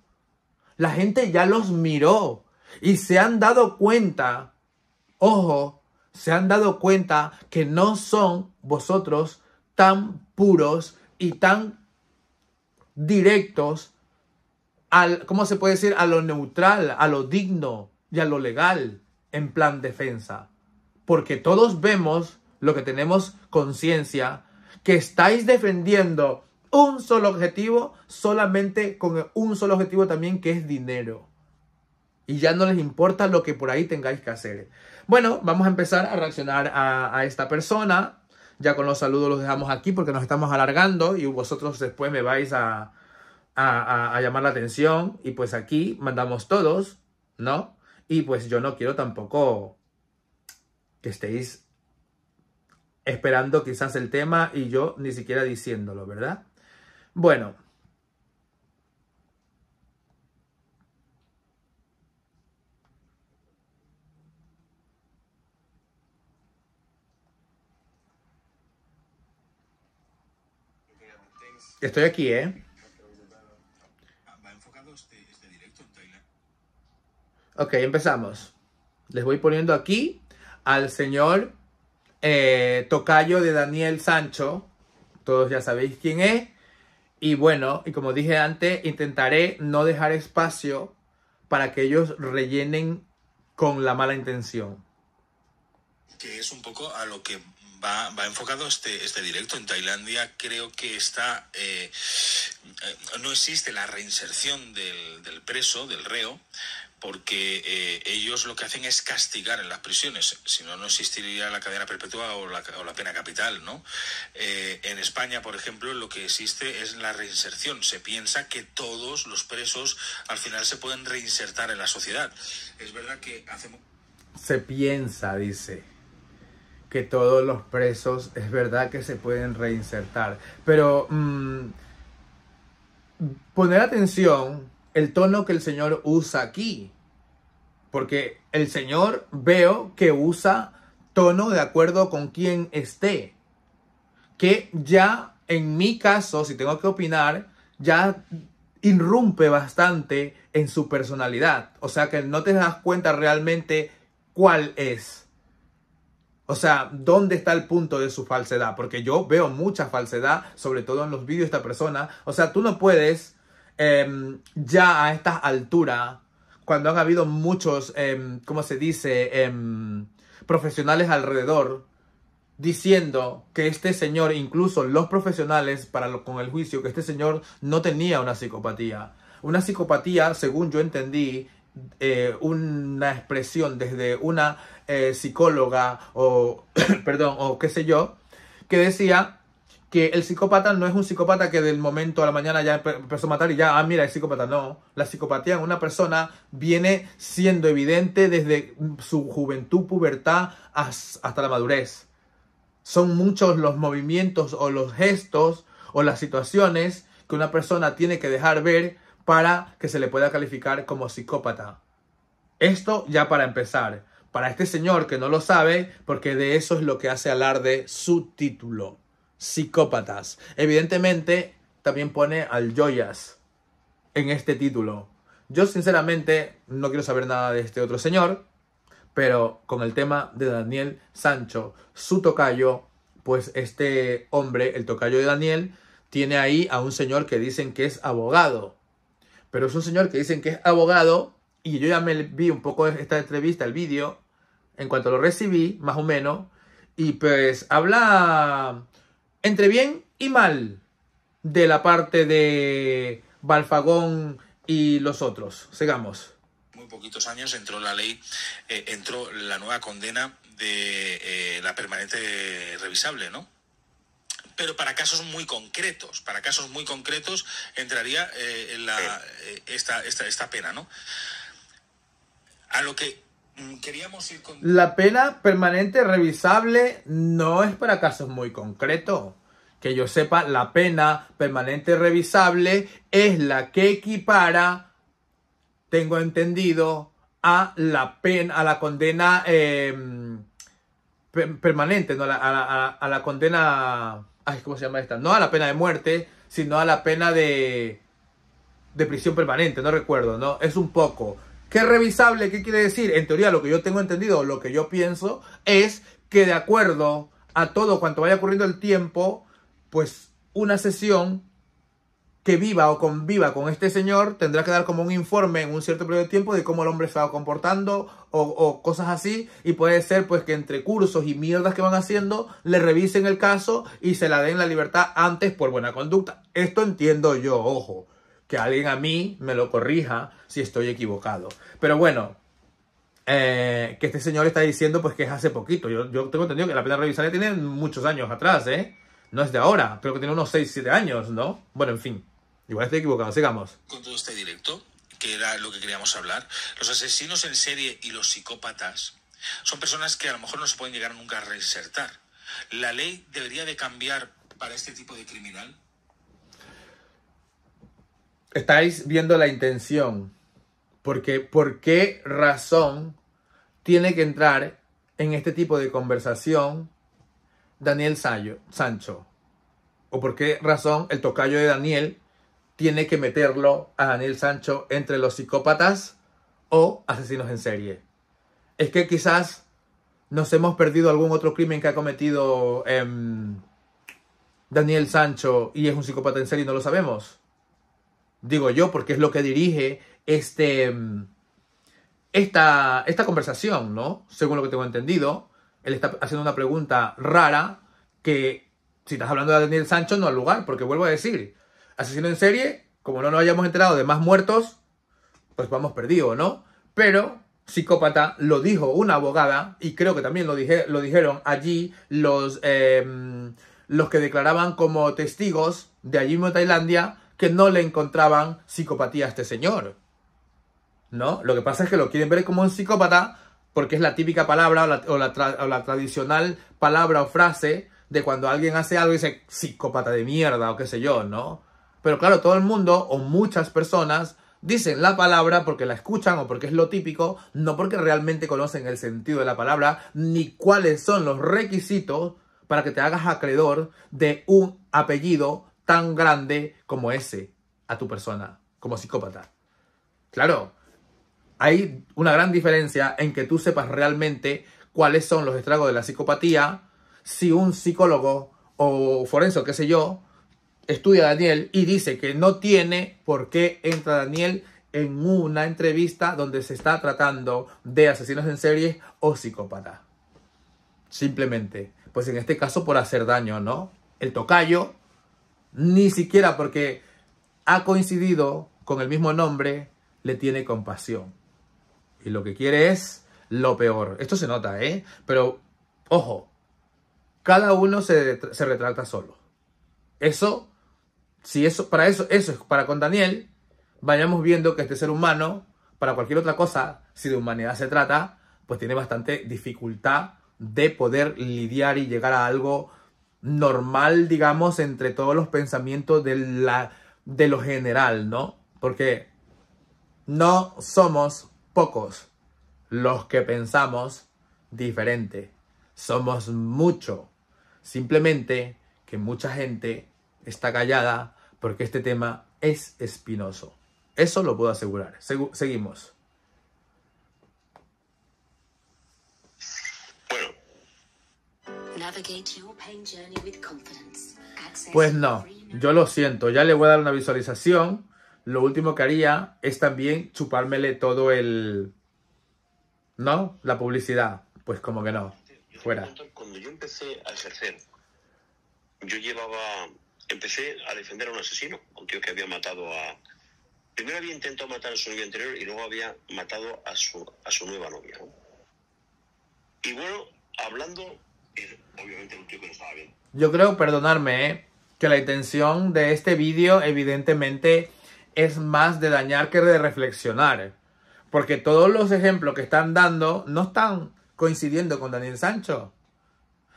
La gente ya los miró. Y se han dado cuenta, ojo, se han dado cuenta que no son vosotros tan puros y tan directos al, ¿cómo se puede decir? A lo neutral, a lo digno y a lo legal en plan defensa. Porque todos vemos lo que tenemos conciencia que estáis defendiendo un solo objetivo, solamente con un solo objetivo también que es dinero. Y ya no les importa lo que por ahí tengáis que hacer. Bueno, vamos a empezar a reaccionar a, esta persona. Ya con los saludos los dejamos aquí porque nos estamos alargando y vosotros después me vais a, a llamar la atención. Y pues aquí mandamos todos, ¿no? Y pues yo no quiero tampoco que estéis esperando quizás el tema y yo ni siquiera diciéndolo, ¿verdad? Bueno. Estoy aquí, ¿eh? Ok, empezamos. Les voy poniendo aquí al señor eh, tocayo de Daniel Sancho, todos ya sabéis quién es. Y bueno, y como dije antes, intentaré no dejar espacio para que ellos rellenen con la mala intención. Que es un poco a lo que va, enfocado este, este directo. En Tailandia creo que está eh, eh, no existe la reinserción del, del preso, del reo, porque eh, ellos lo que hacen es castigar en las prisiones, si no, no existiría la cadena perpetua o la, o la pena capital, ¿no? en España, por ejemplo, lo que existe es la reinserción. Se piensa que todos los presos al final se pueden reinsertar en la sociedad. Es verdad que hacemos... Se piensa, dice que todos los presos es verdad que se pueden reinsertar, pero mm, poner atención el tono que el Señor usa aquí, porque el Señor veo que usa tono de acuerdo con quien esté, que ya en mi caso, si tengo que opinar, ya irrumpe bastante en su personalidad, o sea que no te das cuenta realmente cuál es o sea, ¿dónde está el punto de su falsedad? Porque yo veo mucha falsedad, sobre todo en los vídeos de esta persona. O sea, tú no puedes em, ya a esta altura, cuando han habido muchos, em, ¿cómo se dice?, em, profesionales alrededor, diciendo que este señor, incluso los profesionales para con el juicio, que este señor no tenía una psicopatía. Una psicopatía, según yo entendí, eh, una expresión desde una eh, psicóloga o, [clears throat] perdón, o qué sé yo, que decía que el psicópata no es un psicópata que del momento a la mañana ya empezó a matar y ya, ah, mira, el psicópata. No, la psicopatía en una persona viene siendo evidente desde su juventud, pubertad hasta la madurez. Son muchos los movimientos o los gestos o las situaciones que una persona tiene que dejar ver para que se le pueda calificar como psicópata. Esto ya para empezar. Para este señor que no lo sabe, porque de eso es lo que hace alarde su título. Psicópatas. Evidentemente, también pone al Joyas en este título. Yo sinceramente no quiero saber nada de este otro señor, pero con el tema de Daniel Sancho, su tocayo, pues este hombre, el tocayo de Daniel, tiene ahí a un señor que dicen que es abogado. Pero es un señor que dicen que es abogado y yo ya me vi un poco esta entrevista, el vídeo, en cuanto lo recibí, más o menos, y pues habla entre bien y mal de la parte de Balfagón y los otros. Sigamos. Muy poquitos años entró la ley, eh, entró la nueva condena de eh, la permanente revisable, ¿no? pero para casos muy concretos, para casos muy concretos entraría eh, eh, esta, esta, pena, ¿no? A lo que mm, queríamos ir con... La pena permanente revisable no es para casos muy concretos. Que yo sepa, la pena permanente revisable es la que equipara, tengo entendido, a la pena, a la condena em, permanente, ¿no? a la condena Ay, ¿cómo se llama esta? No a la pena de muerte, sino a la pena de, de prisión permanente, no recuerdo, ¿no? Es un poco. ¿Qué revisable? ¿Qué quiere decir? En teoría, lo que yo tengo entendido, lo que yo pienso, es que de acuerdo a todo cuanto vaya ocurriendo el tiempo, pues una sesión que viva o conviva con este señor tendrá que dar como un informe en un cierto periodo de tiempo de cómo el hombre se comportando o, cosas así y puede ser pues que entre cursos y mierdas que van haciendo le revisen el caso y se la den la libertad antes por buena conducta. Esto entiendo yo, ojo, que alguien a mí me lo corrija si estoy equivocado. Pero bueno, eh, que este señor está diciendo pues que es hace poquito. Yo, tengo entendido que la pena revisarla tiene muchos años atrás, ¿eh? No es de ahora, creo que tiene unos 6, 7 años, ¿no? Bueno, en fin. Igual estoy equivocado, sigamos. Con todo este directo, que era lo que queríamos hablar, los asesinos en serie y los psicópatas son personas que a lo mejor no se pueden llegar nunca a reinsertar. ¿La ley debería de cambiar para este tipo de criminal? Estáis viendo la intención. Porque, ¿por qué razón tiene que entrar en este tipo de conversación Daniel Sayo, Sancho? ¿O por qué razón el tocayo de Daniel tiene que meterlo a Daniel Sancho entre los psicópatas o asesinos en serie. Es que quizás nos hemos perdido algún otro crimen que ha cometido em, Daniel Sancho y es un psicópata en serie y no lo sabemos. Digo yo, porque es lo que dirige este, em, esta, esta conversación, ¿no? Según lo que tengo entendido, él está haciendo una pregunta rara que si estás hablando de Daniel Sancho no al lugar, porque vuelvo a decir, asesino en serie, como no nos hayamos enterado de más muertos, pues vamos perdidos, ¿no? Pero psicópata lo dijo una abogada y creo que también lo, dijeron allí los, em, los que declaraban como testigos de allí mismo Tailandia que no le encontraban psicopatía a este señor. ¿No? Lo que pasa es que lo quieren ver como un psicópata porque es la típica palabra o la tradicional palabra o frase de cuando alguien hace algo y dice psicópata de mierda o qué sé yo, ¿no? Pero claro, todo el mundo o muchas personas dicen la palabra porque la escuchan o porque es lo típico, no porque realmente conocen el sentido de la palabra ni cuáles son los requisitos para que te hagas acreedor de un apellido tan grande como ese a tu persona, como psicópata. Claro, hay una gran diferencia en que tú sepas realmente cuáles son los estragos de la psicopatía si un psicólogo o forense o qué sé yo estudia a Daniel y dice que no tiene por qué entra Daniel en una entrevista donde se está tratando de asesinos en serie o psicópata. Simplemente, pues en este caso por hacer daño, ¿no? El tocayo, ni siquiera porque ha coincidido con el mismo nombre, le tiene compasión. Y lo que quiere es lo peor. Esto se nota, ¿eh? Pero, ojo, cada uno se, se retrata solo. Eso si eso, para eso, eso es para con Daniel, vayamos viendo que este ser humano, para cualquier otra cosa, si de humanidad se trata, pues tiene bastante dificultad de poder lidiar y llegar a algo normal, digamos, entre todos los pensamientos de, la, de lo general, ¿no? Porque no somos pocos los que pensamos diferente. Somos mucho. Simplemente que mucha gente está callada porque este tema es espinoso. Eso lo puedo asegurar. seguimos. Pues no, yo lo siento, ya le voy a dar una visualización. Lo último que haría es también chupármele todo el... ¿No? La publicidad. Pues como que no. Fuera. Cuando yo empecé a ejercer, yo llevaba empecé a defender a un asesino, un tío que había matado a... Primero había intentado matar a su novia anterior y luego había matado a su, a su nueva novia. Y bueno, hablando, obviamente un tío que no estaba bien. Yo creo, perdonarme, ¿eh? que la intención de este vídeo evidentemente es más de dañar que de reflexionar. ¿eh? Porque todos los ejemplos que están dando no están coincidiendo con Daniel Sancho.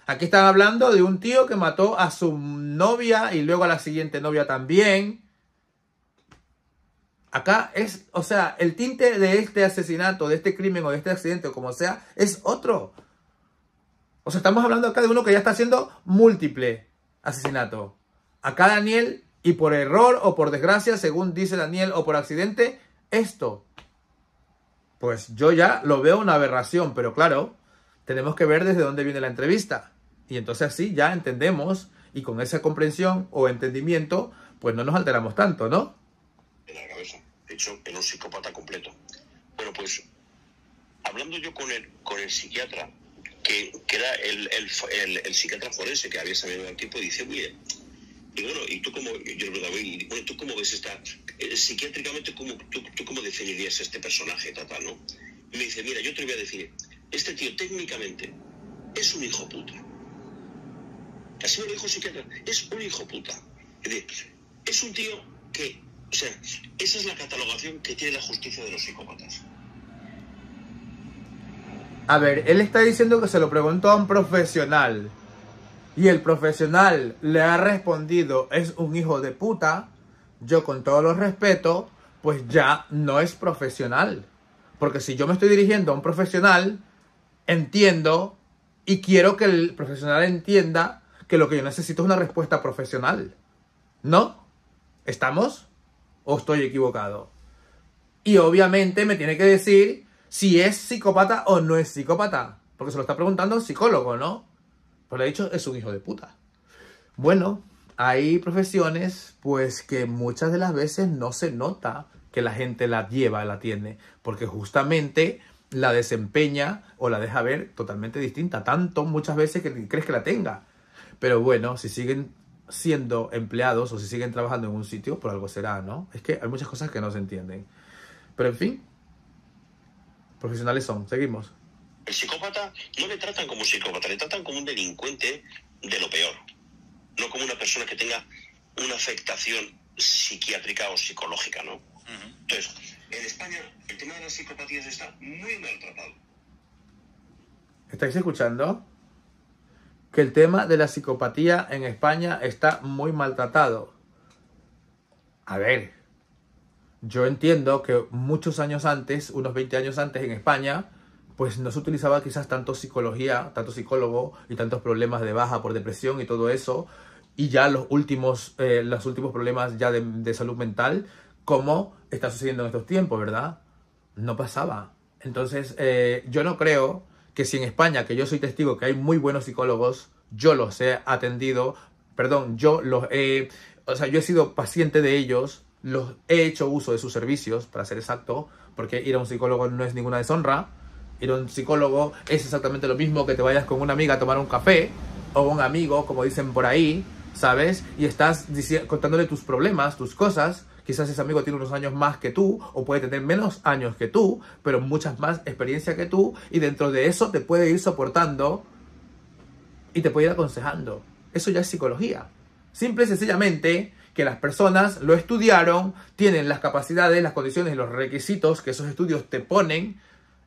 Aquí están hablando de un tío que mató a su novia y luego a la siguiente novia también. Acá es, o sea, el tinte de este asesinato, de este crimen o de este accidente o como sea, es otro. O sea, estamos hablando acá de uno que ya está haciendo múltiple asesinato. Acá Daniel, y por error o por desgracia, según dice Daniel, o por accidente, esto. Pues yo ya lo veo una aberración, pero claro, tenemos que ver desde dónde viene la entrevista. Y entonces así ya entendemos y con esa comprensión o entendimiento, pues no nos alteramos tanto, ¿no? En la cabeza, De hecho un psicópata completo. Bueno, pues hablando yo con el, con el psiquiatra, que, que era el, el, el, psiquiatra forense que había salido el tiempo, dice, mire, y bueno, ¿y tú cómo, yo cómo ves esta, eh, psiquiátricamente, cómo, tú, cómo definirías este personaje, tata, no? Y me dice, mira, yo te voy a decir este tío técnicamente es un hijo puta. Así lo dijo su es un hijo puta. Es decir, es un tío que, o sea, esa es la catalogación que tiene la justicia de los psicópatas. A ver, él está diciendo que se lo preguntó a un profesional y el profesional le ha respondido es un hijo de puta, yo con todo los respeto, pues ya no es profesional. Porque si yo me estoy dirigiendo a un profesional, entiendo y quiero que el profesional entienda que lo que yo necesito es una respuesta profesional. ¿No? ¿Estamos? ¿O estoy equivocado? Y obviamente me tiene que decir si es psicópata o no es psicópata. Porque se lo está preguntando un psicólogo, ¿no? Pues le he dicho, es un hijo de puta. Bueno, hay profesiones pues que muchas de las veces no se nota que la gente la lleva, la tiene. Porque justamente la desempeña o la deja ver totalmente distinta, tanto muchas veces que crees que la tenga. Pero bueno, si siguen siendo empleados o si siguen trabajando en un sitio, por algo será, ¿no? Es que hay muchas cosas que no se entienden. Pero en fin, profesionales son, seguimos. El psicópata no le tratan como psicópata, le tratan como un delincuente de lo peor, no como una persona que tenga una afectación psiquiátrica o psicológica, ¿no? Entonces, en España el tema de las psicopatías está muy maltratado. ¿Estáis escuchando? Que el tema de la psicopatía en España está muy maltratado. A ver, yo entiendo que muchos años antes, unos 20 años antes en España, pues no se utilizaba quizás tanto psicología, tanto psicólogo y tantos problemas de baja por depresión y todo eso. Y ya los últimos, eh, los últimos problemas ya de, de salud mental como está sucediendo en estos tiempos, ¿verdad? No pasaba. Entonces, eh, yo no creo que si en España, que yo soy testigo que hay muy buenos psicólogos, yo los he atendido, perdón, yo los he, o sea, yo he sido paciente de ellos, los he hecho uso de sus servicios, para ser exacto, porque ir a un psicólogo no es ninguna deshonra, ir a un psicólogo es exactamente lo mismo que te vayas con una amiga a tomar un café o un amigo, como dicen por ahí, ¿sabes? Y estás contándole tus problemas, tus cosas, Quizás ese amigo tiene unos años más que tú o puede tener menos años que tú, pero muchas más experiencia que tú y dentro de eso te puede ir soportando y te puede ir aconsejando. Eso ya es psicología. Simple y sencillamente que las personas lo estudiaron, tienen las capacidades, las condiciones, y los requisitos que esos estudios te ponen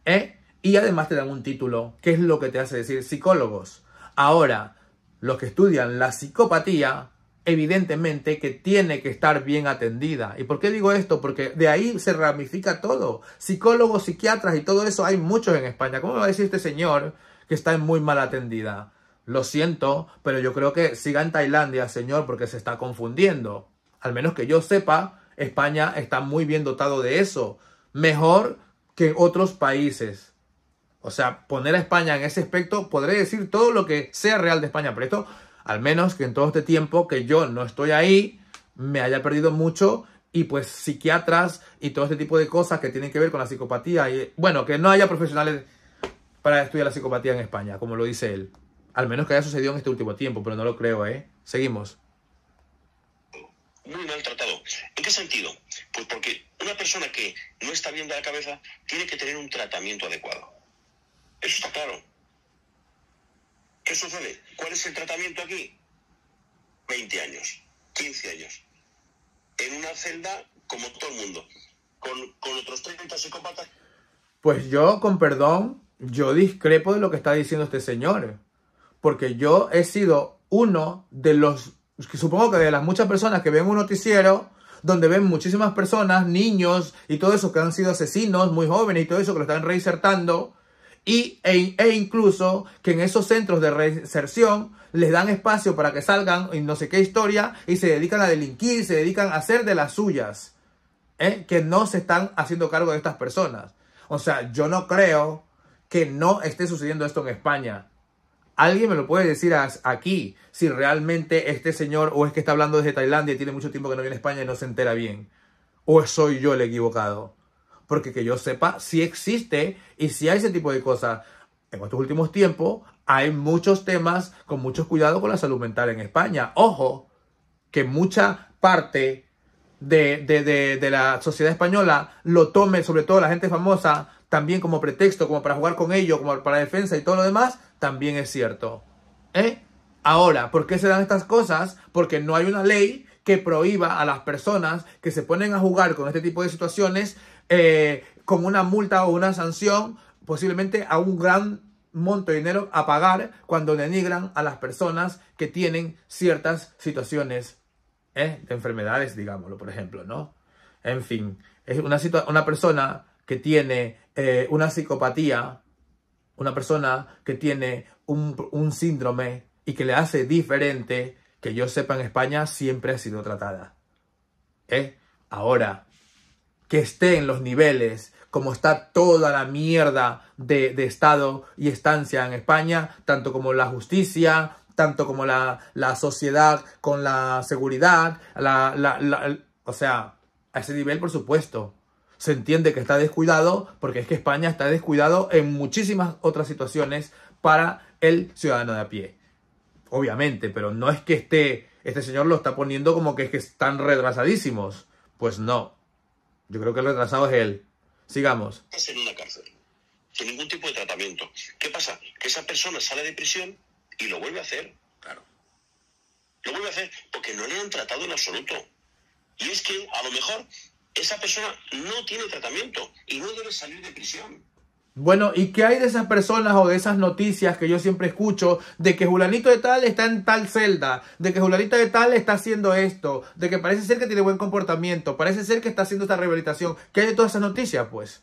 ¿eh? y además te dan un título, que es lo que te hace decir psicólogos. Ahora, los que estudian la psicopatía evidentemente que tiene que estar bien atendida. ¿Y por qué digo esto? Porque de ahí se ramifica todo. Psicólogos, psiquiatras y todo eso hay muchos en España. ¿Cómo va a decir este señor que está muy mal atendida? Lo siento, pero yo creo que siga en Tailandia, señor, porque se está confundiendo. Al menos que yo sepa, España está muy bien dotado de eso. Mejor que otros países. O sea, poner a España en ese aspecto, podré decir todo lo que sea real de España, pero esto al menos que en todo este tiempo que yo no estoy ahí, me haya perdido mucho y pues psiquiatras y todo este tipo de cosas que tienen que ver con la psicopatía. Y, bueno, que no haya profesionales para estudiar la psicopatía en España, como lo dice él. Al menos que haya sucedido en este último tiempo, pero no lo creo, ¿eh? Seguimos. Muy mal tratado. ¿En qué sentido? Pues porque una persona que no está bien de la cabeza tiene que tener un tratamiento adecuado. Eso está claro. ¿Qué sucede? ¿Cuál es el tratamiento aquí? 20 años, 15 años. En una celda como todo el mundo. Con, otros 30 psicópatas. Pues yo, con perdón, yo discrepo de lo que está diciendo este señor. Porque yo he sido uno de los, supongo que de las muchas personas que ven un noticiero, donde ven muchísimas personas, niños y todo eso que han sido asesinos muy jóvenes y todo eso que lo están reinsertando y, e, e, incluso que en esos centros de reinserción les dan espacio para que salgan en no sé qué historia y se dedican a delinquir, se dedican a hacer de las suyas, ¿eh? que no se están haciendo cargo de estas personas. O sea, yo no creo que no esté sucediendo esto en España. Alguien me lo puede decir aquí, si realmente este señor o es que está hablando desde Tailandia y tiene mucho tiempo que no viene a España y no se entera bien. O soy yo el equivocado porque que yo sepa, si existe y si hay ese tipo de cosas. En estos últimos tiempos hay muchos temas con mucho cuidado con la salud mental en España. Ojo, que mucha parte de, de, de, la sociedad española lo tome, sobre todo la gente famosa, también como pretexto, como para jugar con ello, como para defensa y todo lo demás, también es cierto. ¿Eh? Ahora, ¿por qué se dan estas cosas? Porque no hay una ley que prohíba a las personas que se ponen a jugar con este tipo de situaciones eh, con una multa o una sanción, posiblemente a un gran monto de dinero a pagar cuando denigran a las personas que tienen ciertas situaciones eh, de enfermedades, digámoslo, por ejemplo, ¿no? En fin, es una, una persona que tiene eh, una psicopatía, una persona que tiene un, síndrome y que le hace diferente, que yo sepa en España siempre ha sido tratada. ¿Eh? Ahora, que esté en los niveles como está toda la mierda de, Estado y estancia en España, tanto como la justicia, tanto como la, sociedad con la seguridad, la, la, o sea, a ese nivel, por supuesto. Se entiende que está descuidado, porque es que España está descuidado en muchísimas otras situaciones para el ciudadano de a pie. Obviamente, pero no es que esté, este señor lo está poniendo como que es que están retrasadísimos. Pues no, yo creo que el retrasado es él. Sigamos. en una cárcel, sin ningún tipo de tratamiento. ¿Qué pasa? Que esa persona sale de prisión y lo vuelve a hacer. Claro. Lo vuelve a hacer porque no le han tratado en absoluto. Y es que a lo mejor esa persona no tiene tratamiento y no debe salir de prisión. Bueno, ¿y qué hay de esas personas o de esas noticias que yo siempre escucho de que Julanito de Tal está en tal celda, de que Julanito de Tal está haciendo esto, de que parece ser que tiene buen comportamiento, parece ser que está haciendo esta rehabilitación? ¿Qué hay de todas esas noticias, pues?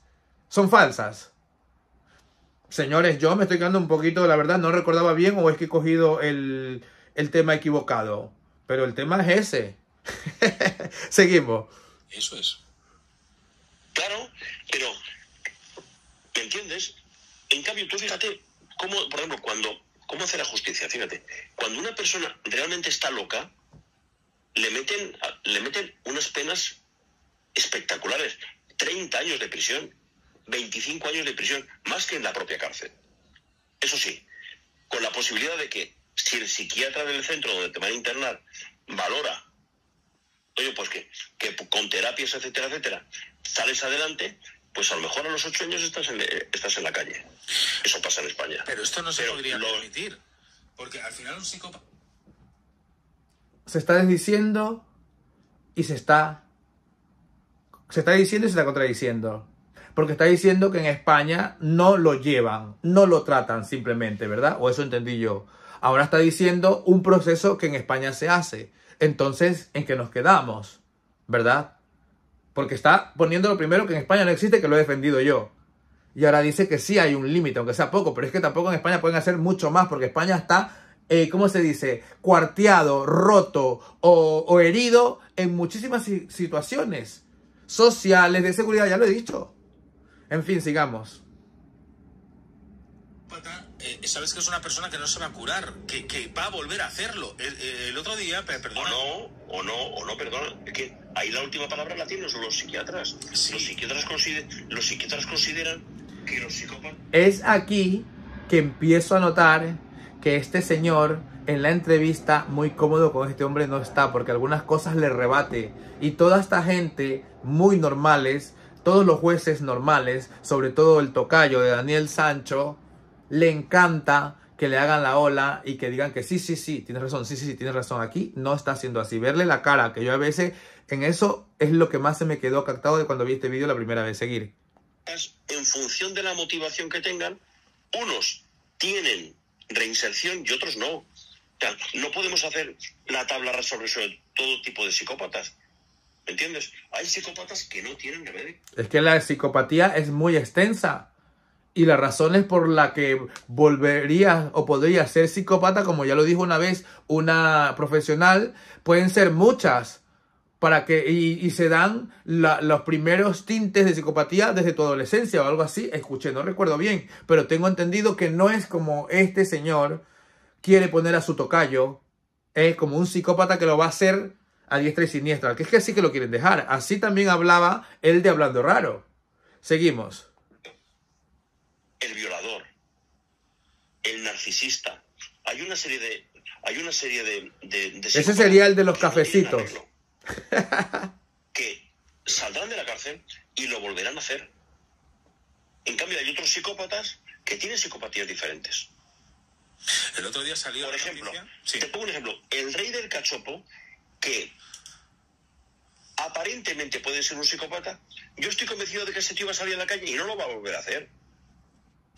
Son falsas. Señores, yo me estoy quedando un poquito, la verdad, no recordaba bien o es que he cogido el, el tema equivocado. Pero el tema es ese. [laughs] Seguimos. Eso es. Claro, pero entiendes? En cambio, tú fíjate cómo, por ejemplo, cuando, cómo hace la justicia, fíjate, cuando una persona realmente está loca, le meten, le meten unas penas espectaculares, 30 años de prisión, 25 años de prisión, más que en la propia cárcel. Eso sí, con la posibilidad de que si el psiquiatra del centro donde te van a internar valora, oye, pues que con terapias, etcétera, etcétera, sales adelante, pues a lo mejor a los ocho años eh, estás en, la calle. Eso pasa en España. Pero esto no se podría permitir, porque al final un psicópata... Se está desdiciendo y se está... Se está diciendo y se está contradiciendo. Porque está diciendo que en España no lo llevan, no lo tratan simplemente, ¿verdad? O eso entendí yo. Ahora está diciendo un proceso que en España se hace. Entonces, ¿en qué nos quedamos? ¿Verdad? Porque está poniendo lo primero que en España no existe, que lo he defendido yo. Y ahora dice que sí hay un límite, aunque sea poco, pero es que tampoco en España pueden hacer mucho más, porque España está, eh, ¿cómo se dice?, cuarteado, roto o, herido en muchísimas situaciones sociales, de seguridad, ya lo he dicho. En fin, sigamos. Eh, eh, sabes que es una persona que no se va a curar, que, va a volver a hacerlo. El, eh, otro día, perdón. O no, o no, o no, perdón. Es que ahí la última palabra la tienen los psiquiatras. Los, psiquiatras los psiquiatras consideran que los psicópatas. Es aquí que empiezo a notar que este señor en la entrevista muy cómodo con este hombre no está porque algunas cosas le rebate y toda esta gente muy normales, todos los jueces normales, sobre todo el tocayo de Daniel Sancho, le encanta que le hagan la ola y que digan que sí, sí, sí, tienes razón, sí, sí, sí, tienes razón. Aquí no está haciendo así. Verle la cara, que yo a veces en eso es lo que más se me quedó captado de cuando vi este vídeo la primera vez. Seguir. En función de la motivación que tengan, unos tienen reinserción y otros no. no podemos hacer la tabla sobre todo tipo de psicópatas. ¿Me entiendes? Hay psicópatas que no tienen remedio. Es que la psicopatía es muy extensa y las razones por las que volvería o podría ser psicópata, como ya lo dijo una vez una profesional, pueden ser muchas para que y, se dan los primeros tintes de psicopatía desde tu adolescencia o algo así. Escuché, no recuerdo bien, pero tengo entendido que no es como este señor quiere poner a su tocayo, es como un psicópata que lo va a hacer a diestra y siniestra, que es que así que lo quieren dejar. Así también hablaba él de Hablando Raro. Seguimos el violador, el narcisista. Hay una serie de... Hay una serie de, Ese sería el de los cafecitos. que saldrán de la cárcel y lo volverán a hacer. En cambio, hay otros psicópatas que tienen psicopatías diferentes. El otro día salió. Por ejemplo, te pongo un ejemplo. El rey del cachopo, que aparentemente puede ser un psicópata, yo estoy convencido de que ese tío va a salir a la calle y no lo va a volver a hacer.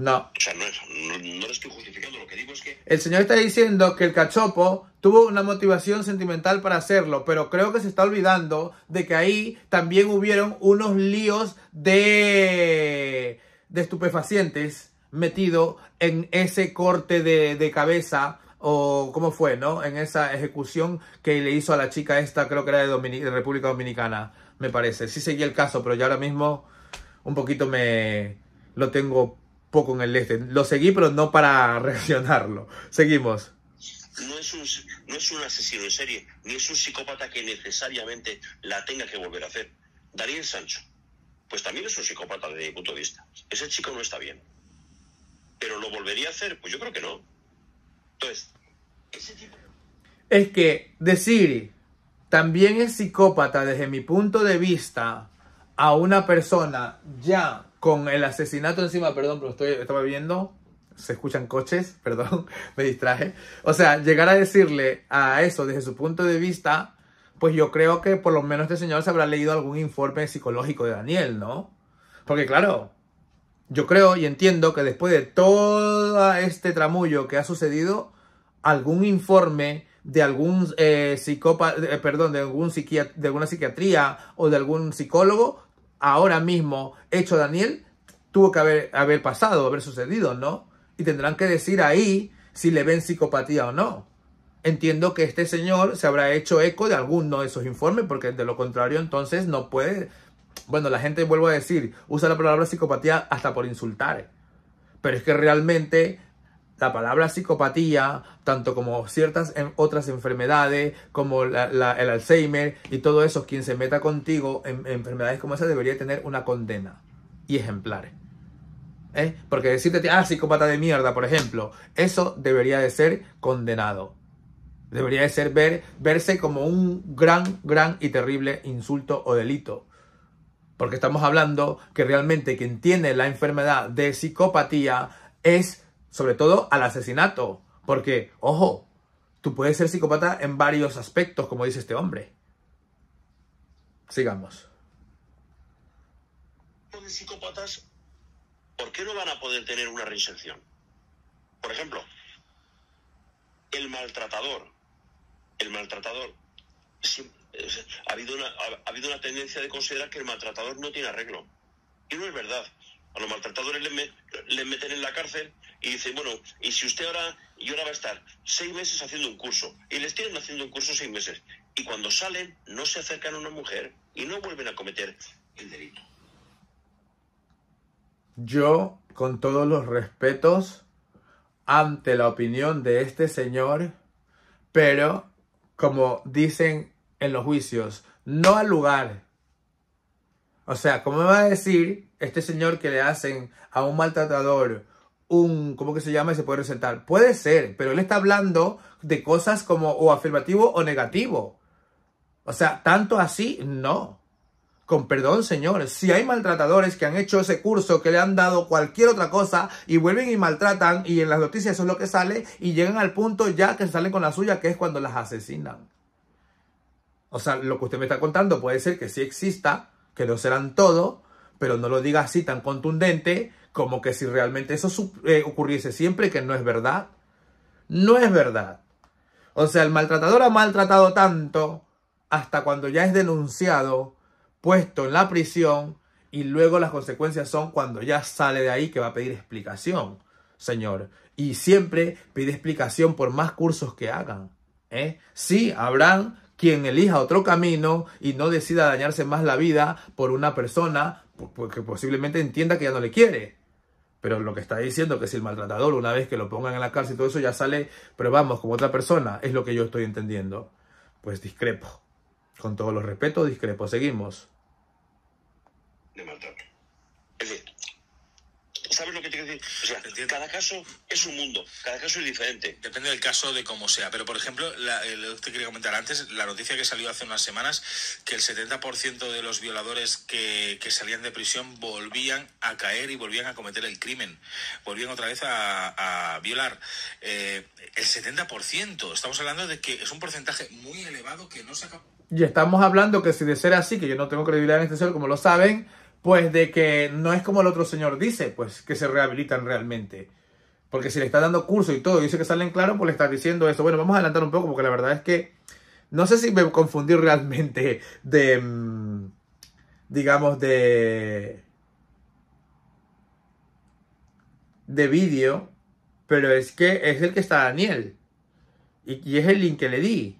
No. O sea, no, estoy justificando, lo que digo es que... El señor está diciendo que el cachopo tuvo una motivación sentimental para hacerlo, pero creo que se está olvidando de que ahí también hubieron unos líos de, de estupefacientes metido en ese corte de, cabeza o cómo fue, ¿no? En esa ejecución que le hizo a la chica esta, creo que era de, de República Dominicana, me parece. Sí seguí el caso, pero ya ahora mismo un poquito me lo tengo poco en el este. Lo seguí, pero no para [laughs] reaccionarlo. Seguimos. No es, un, asesino en serie, ni es un psicópata que necesariamente la tenga que volver a hacer. Darío Sancho, pues también es un psicópata desde mi punto de vista. Ese chico no está bien. ¿Pero lo volvería a hacer? Pues yo creo que no. Entonces, ese tipo... Es que decir también es psicópata desde mi punto de vista a una persona ya con el asesinato encima, perdón, pero estoy, estaba viendo, se escuchan coches, [laughs] perdón, me distraje. O sea, llegar a decirle a eso desde su punto de vista, pues yo creo que por lo menos este señor se habrá leído algún informe psicológico de Daniel, ¿no? Porque claro, yo creo y entiendo que después de todo este tramullo que ha sucedido, algún informe de algún eh, psicópata, eh, perdón, de algún de alguna psiquiatría o de algún psicólogo ahora mismo hecho Daniel tuvo que haber, pasado, haber sucedido, ¿no? Y tendrán que decir ahí si le ven psicopatía o no. Entiendo que este señor se habrá hecho eco de alguno de esos informes, porque de lo contrario entonces no puede... Bueno, la gente, vuelvo a decir, usa la palabra psicopatía hasta por insultar. Pero es que realmente la palabra psicopatía, tanto como ciertas en otras enfermedades, como el Alzheimer y todo eso, quien se meta contigo en, enfermedades como esa debería tener una condena y ejemplar. ¿Eh? Porque decirte, ah, psicópata de mierda, por ejemplo, eso debería de ser condenado. Debería de ser ver, verse como un gran, gran y terrible insulto o delito. Porque estamos hablando que realmente quien tiene la enfermedad de psicopatía es sobre todo al asesinato, porque, ojo, tú puedes ser psicópata en varios aspectos, como dice este hombre. Sigamos. Los psicópatas, ¿por qué no van a poder tener una reinserción? Por ejemplo, el maltratador, el maltratador, ha, habido una, ha habido una tendencia de considerar que el maltratador no tiene arreglo. Y no es verdad a los maltratadores les, meten en la cárcel y dicen, bueno, y si usted ahora, y ahora va a estar seis meses haciendo un curso, y les tienen haciendo un curso seis meses, y cuando salen no se acercan a una mujer y no vuelven a cometer el delito. Yo, con todos los respetos, ante la opinión de este señor, pero como dicen en los juicios, no al lugar, o sea, ¿cómo me va a decir este señor que le hacen a un maltratador un, ¿cómo que se llama? Y se puede resentar. Puede ser, pero él está hablando de cosas como o afirmativo o negativo. O sea, tanto así, no. Con perdón, señor, si hay maltratadores que han hecho ese curso, que le han dado cualquier otra cosa y vuelven y maltratan y en las noticias eso es lo que sale y llegan al punto ya que salen con la suya, que es cuando las asesinan. O sea, lo que usted me está contando puede ser que sí exista, que lo serán todo, pero no lo diga así tan contundente como que si realmente eso eh, ocurriese siempre, que no es verdad. No es verdad. O sea, el maltratador ha maltratado tanto hasta cuando ya es denunciado, puesto en la prisión, y luego las consecuencias son cuando ya sale de ahí que va a pedir explicación, señor. Y siempre pide explicación por más cursos que hagan. ¿eh? Sí, habrán quien elija otro camino y no decida dañarse más la vida por una persona que posiblemente entienda que ya no le quiere. Pero lo que está diciendo que si el maltratador, una vez que lo pongan en la cárcel y todo eso, ya sale, pero vamos, como otra persona, es lo que yo estoy entendiendo. Pues discrepo. Con todos los respetos, discrepo. Seguimos. De maltrato. ¿Sabes lo que te quiero decir? O sea, cada caso es un mundo, cada caso es diferente. Depende del caso de cómo sea, pero por ejemplo, la, eh, te quería comentar antes la noticia que salió hace unas semanas que el 70% de los violadores que, que, salían de prisión volvían a caer y volvían a cometer el crimen, volvían otra vez a, violar. Eh, el 70%, estamos hablando de que es un porcentaje muy elevado que no se acaba. Y estamos hablando que si de ser así, que yo no tengo credibilidad en este ser, como lo saben, pues de que no es como el otro señor dice, pues que se rehabilitan realmente. Porque si le está dando curso y todo, y dice que salen claro, pues le está diciendo eso. Bueno, vamos a adelantar un poco porque la verdad es que no sé si me confundí realmente de, mm, digamos, de, de vídeo, pero es que es el que está Daniel. Y, y es el link que le di.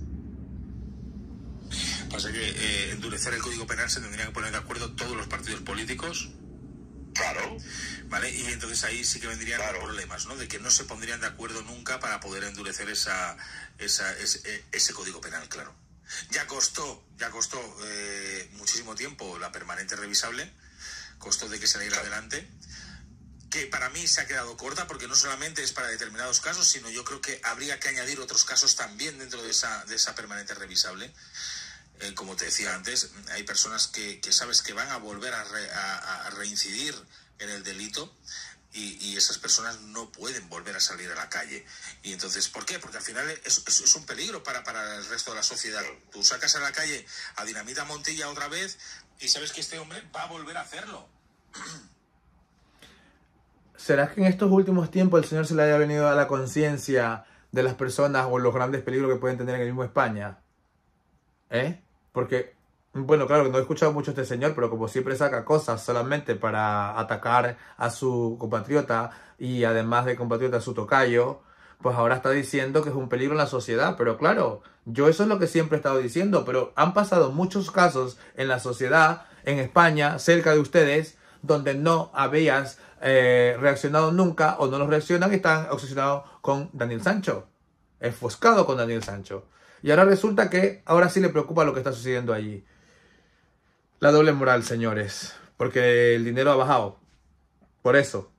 Pasa que eh, endurecer el Código Penal se tendrían que poner de acuerdo todos los partidos políticos. Claro. ¿Vale? Y entonces ahí sí que vendrían problemas, ¿no? De que no se pondrían de acuerdo nunca para poder endurecer esa, esa ese, eh, Código Penal, claro. Ya costó, ya costó eh, muchísimo tiempo la permanente revisable, costó de que se le claro. adelante, que para mí se ha quedado corta porque no solamente es para determinados casos, sino yo creo que habría que añadir otros casos también dentro de esa, de esa permanente revisable. Eh, como te decía antes, hay personas que, sabes que van a volver a, reincidir en el delito y, esas personas no pueden volver a salir a la calle. Y entonces, ¿por qué? Porque al final es, es, un peligro para, para el resto de la sociedad. Tú sacas a la calle a Dinamita Montilla otra vez y sabes que este hombre va a volver a hacerlo. ¿Será que en estos últimos tiempos el Señor se le haya venido a la conciencia de las personas o los grandes peligros que pueden tener en el mismo España? ¿Eh? Porque, bueno, claro, que no he escuchado mucho a este señor, pero como siempre saca cosas solamente para atacar a su compatriota y además de compatriota a su tocayo, pues ahora está diciendo que es un peligro en la sociedad. Pero claro, yo eso es lo que siempre he estado diciendo, pero han pasado muchos casos en la sociedad, en España, cerca de ustedes, donde no habías eh, reaccionado nunca o no los reaccionan y están obsesionados con Daniel Sancho, enfoscado con Daniel Sancho. Y ahora resulta que ahora sí le preocupa lo que está sucediendo allí. La doble moral, señores. Porque el dinero ha bajado. Por eso.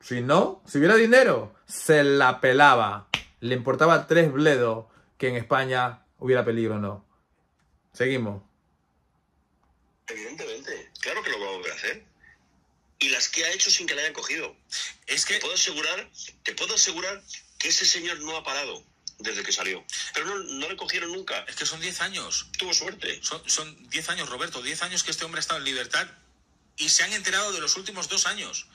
Si no, si hubiera dinero, se la pelaba. Le importaba tres bledos que en España hubiera peligro o no. Seguimos. Evidentemente, claro que lo vamos a hacer. Y las que ha hecho sin que la hayan cogido. Es que te puedo asegurar, te puedo asegurar que ese señor no ha parado desde que salió. Pero no, le cogieron nunca. Es que son 10 años. Tuvo suerte. Son 10 años, Roberto, 10 años que este hombre ha estado en libertad y se han enterado de los últimos dos años.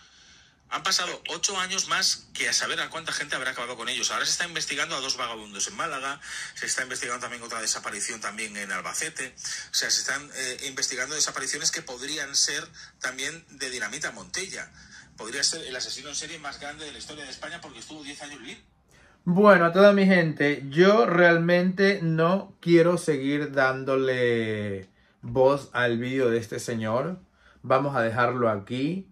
Han pasado ocho años más que a saber a cuánta gente habrá acabado con ellos. Ahora se está investigando a dos vagabundos en Málaga, se está investigando también otra desaparición también en Albacete. O sea, se están eh, investigando desapariciones que podrían ser también de Dinamita Montella. Podría ser el asesino en serie más grande de la historia de España porque estuvo diez años libre. Bueno, a toda mi gente, yo realmente no quiero seguir dándole voz al vídeo de este señor. Vamos a dejarlo aquí.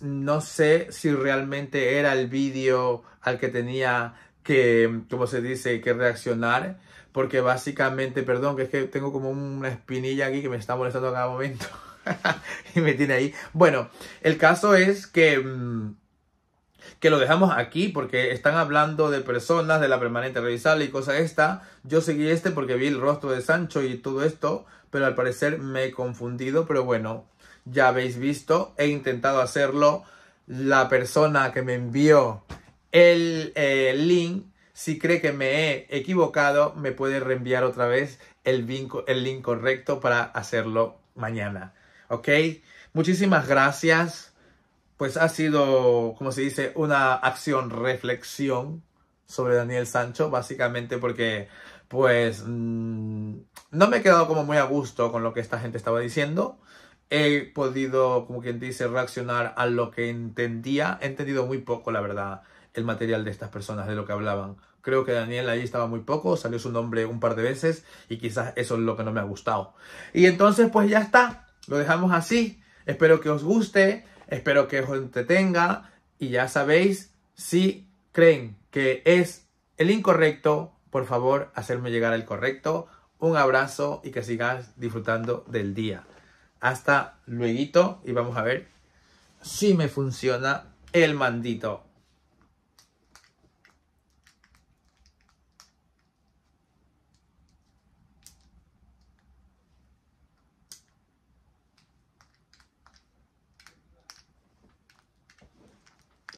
no sé si realmente era el vídeo al que tenía que, como se dice, que reaccionar. Porque básicamente, perdón, que es que tengo como una espinilla aquí que me está molestando a cada momento. [laughs] y me tiene ahí. Bueno, el caso es que... Mm, que lo dejamos aquí porque están hablando de personas, de la permanente revisable y cosa esta. Yo seguí este porque vi el rostro de Sancho y todo esto, pero al parecer me he confundido, pero bueno, ya habéis visto, he intentado hacerlo. La persona que me envió el eh, link, si cree que me he equivocado, me puede reenviar otra vez el, el link correcto para hacerlo mañana. ¿Ok? Muchísimas gracias pues ha sido, como se dice, una acción reflexión sobre Daniel Sancho, básicamente porque pues mm, no me he quedado como muy a gusto con lo que esta gente estaba diciendo. He podido, como quien dice, reaccionar a lo que entendía. He entendido muy poco, la verdad, el material de estas personas, de lo que hablaban. Creo que Daniel ahí estaba muy poco, salió su nombre un par de veces y quizás eso es lo que no me ha gustado. Y entonces, pues ya está, lo dejamos así. Espero que os guste. Espero que os entretenga y ya sabéis, si creen que es el incorrecto, por favor, hacerme llegar el correcto. Un abrazo y que sigas disfrutando del día. Hasta luego y vamos a ver si me funciona el mandito.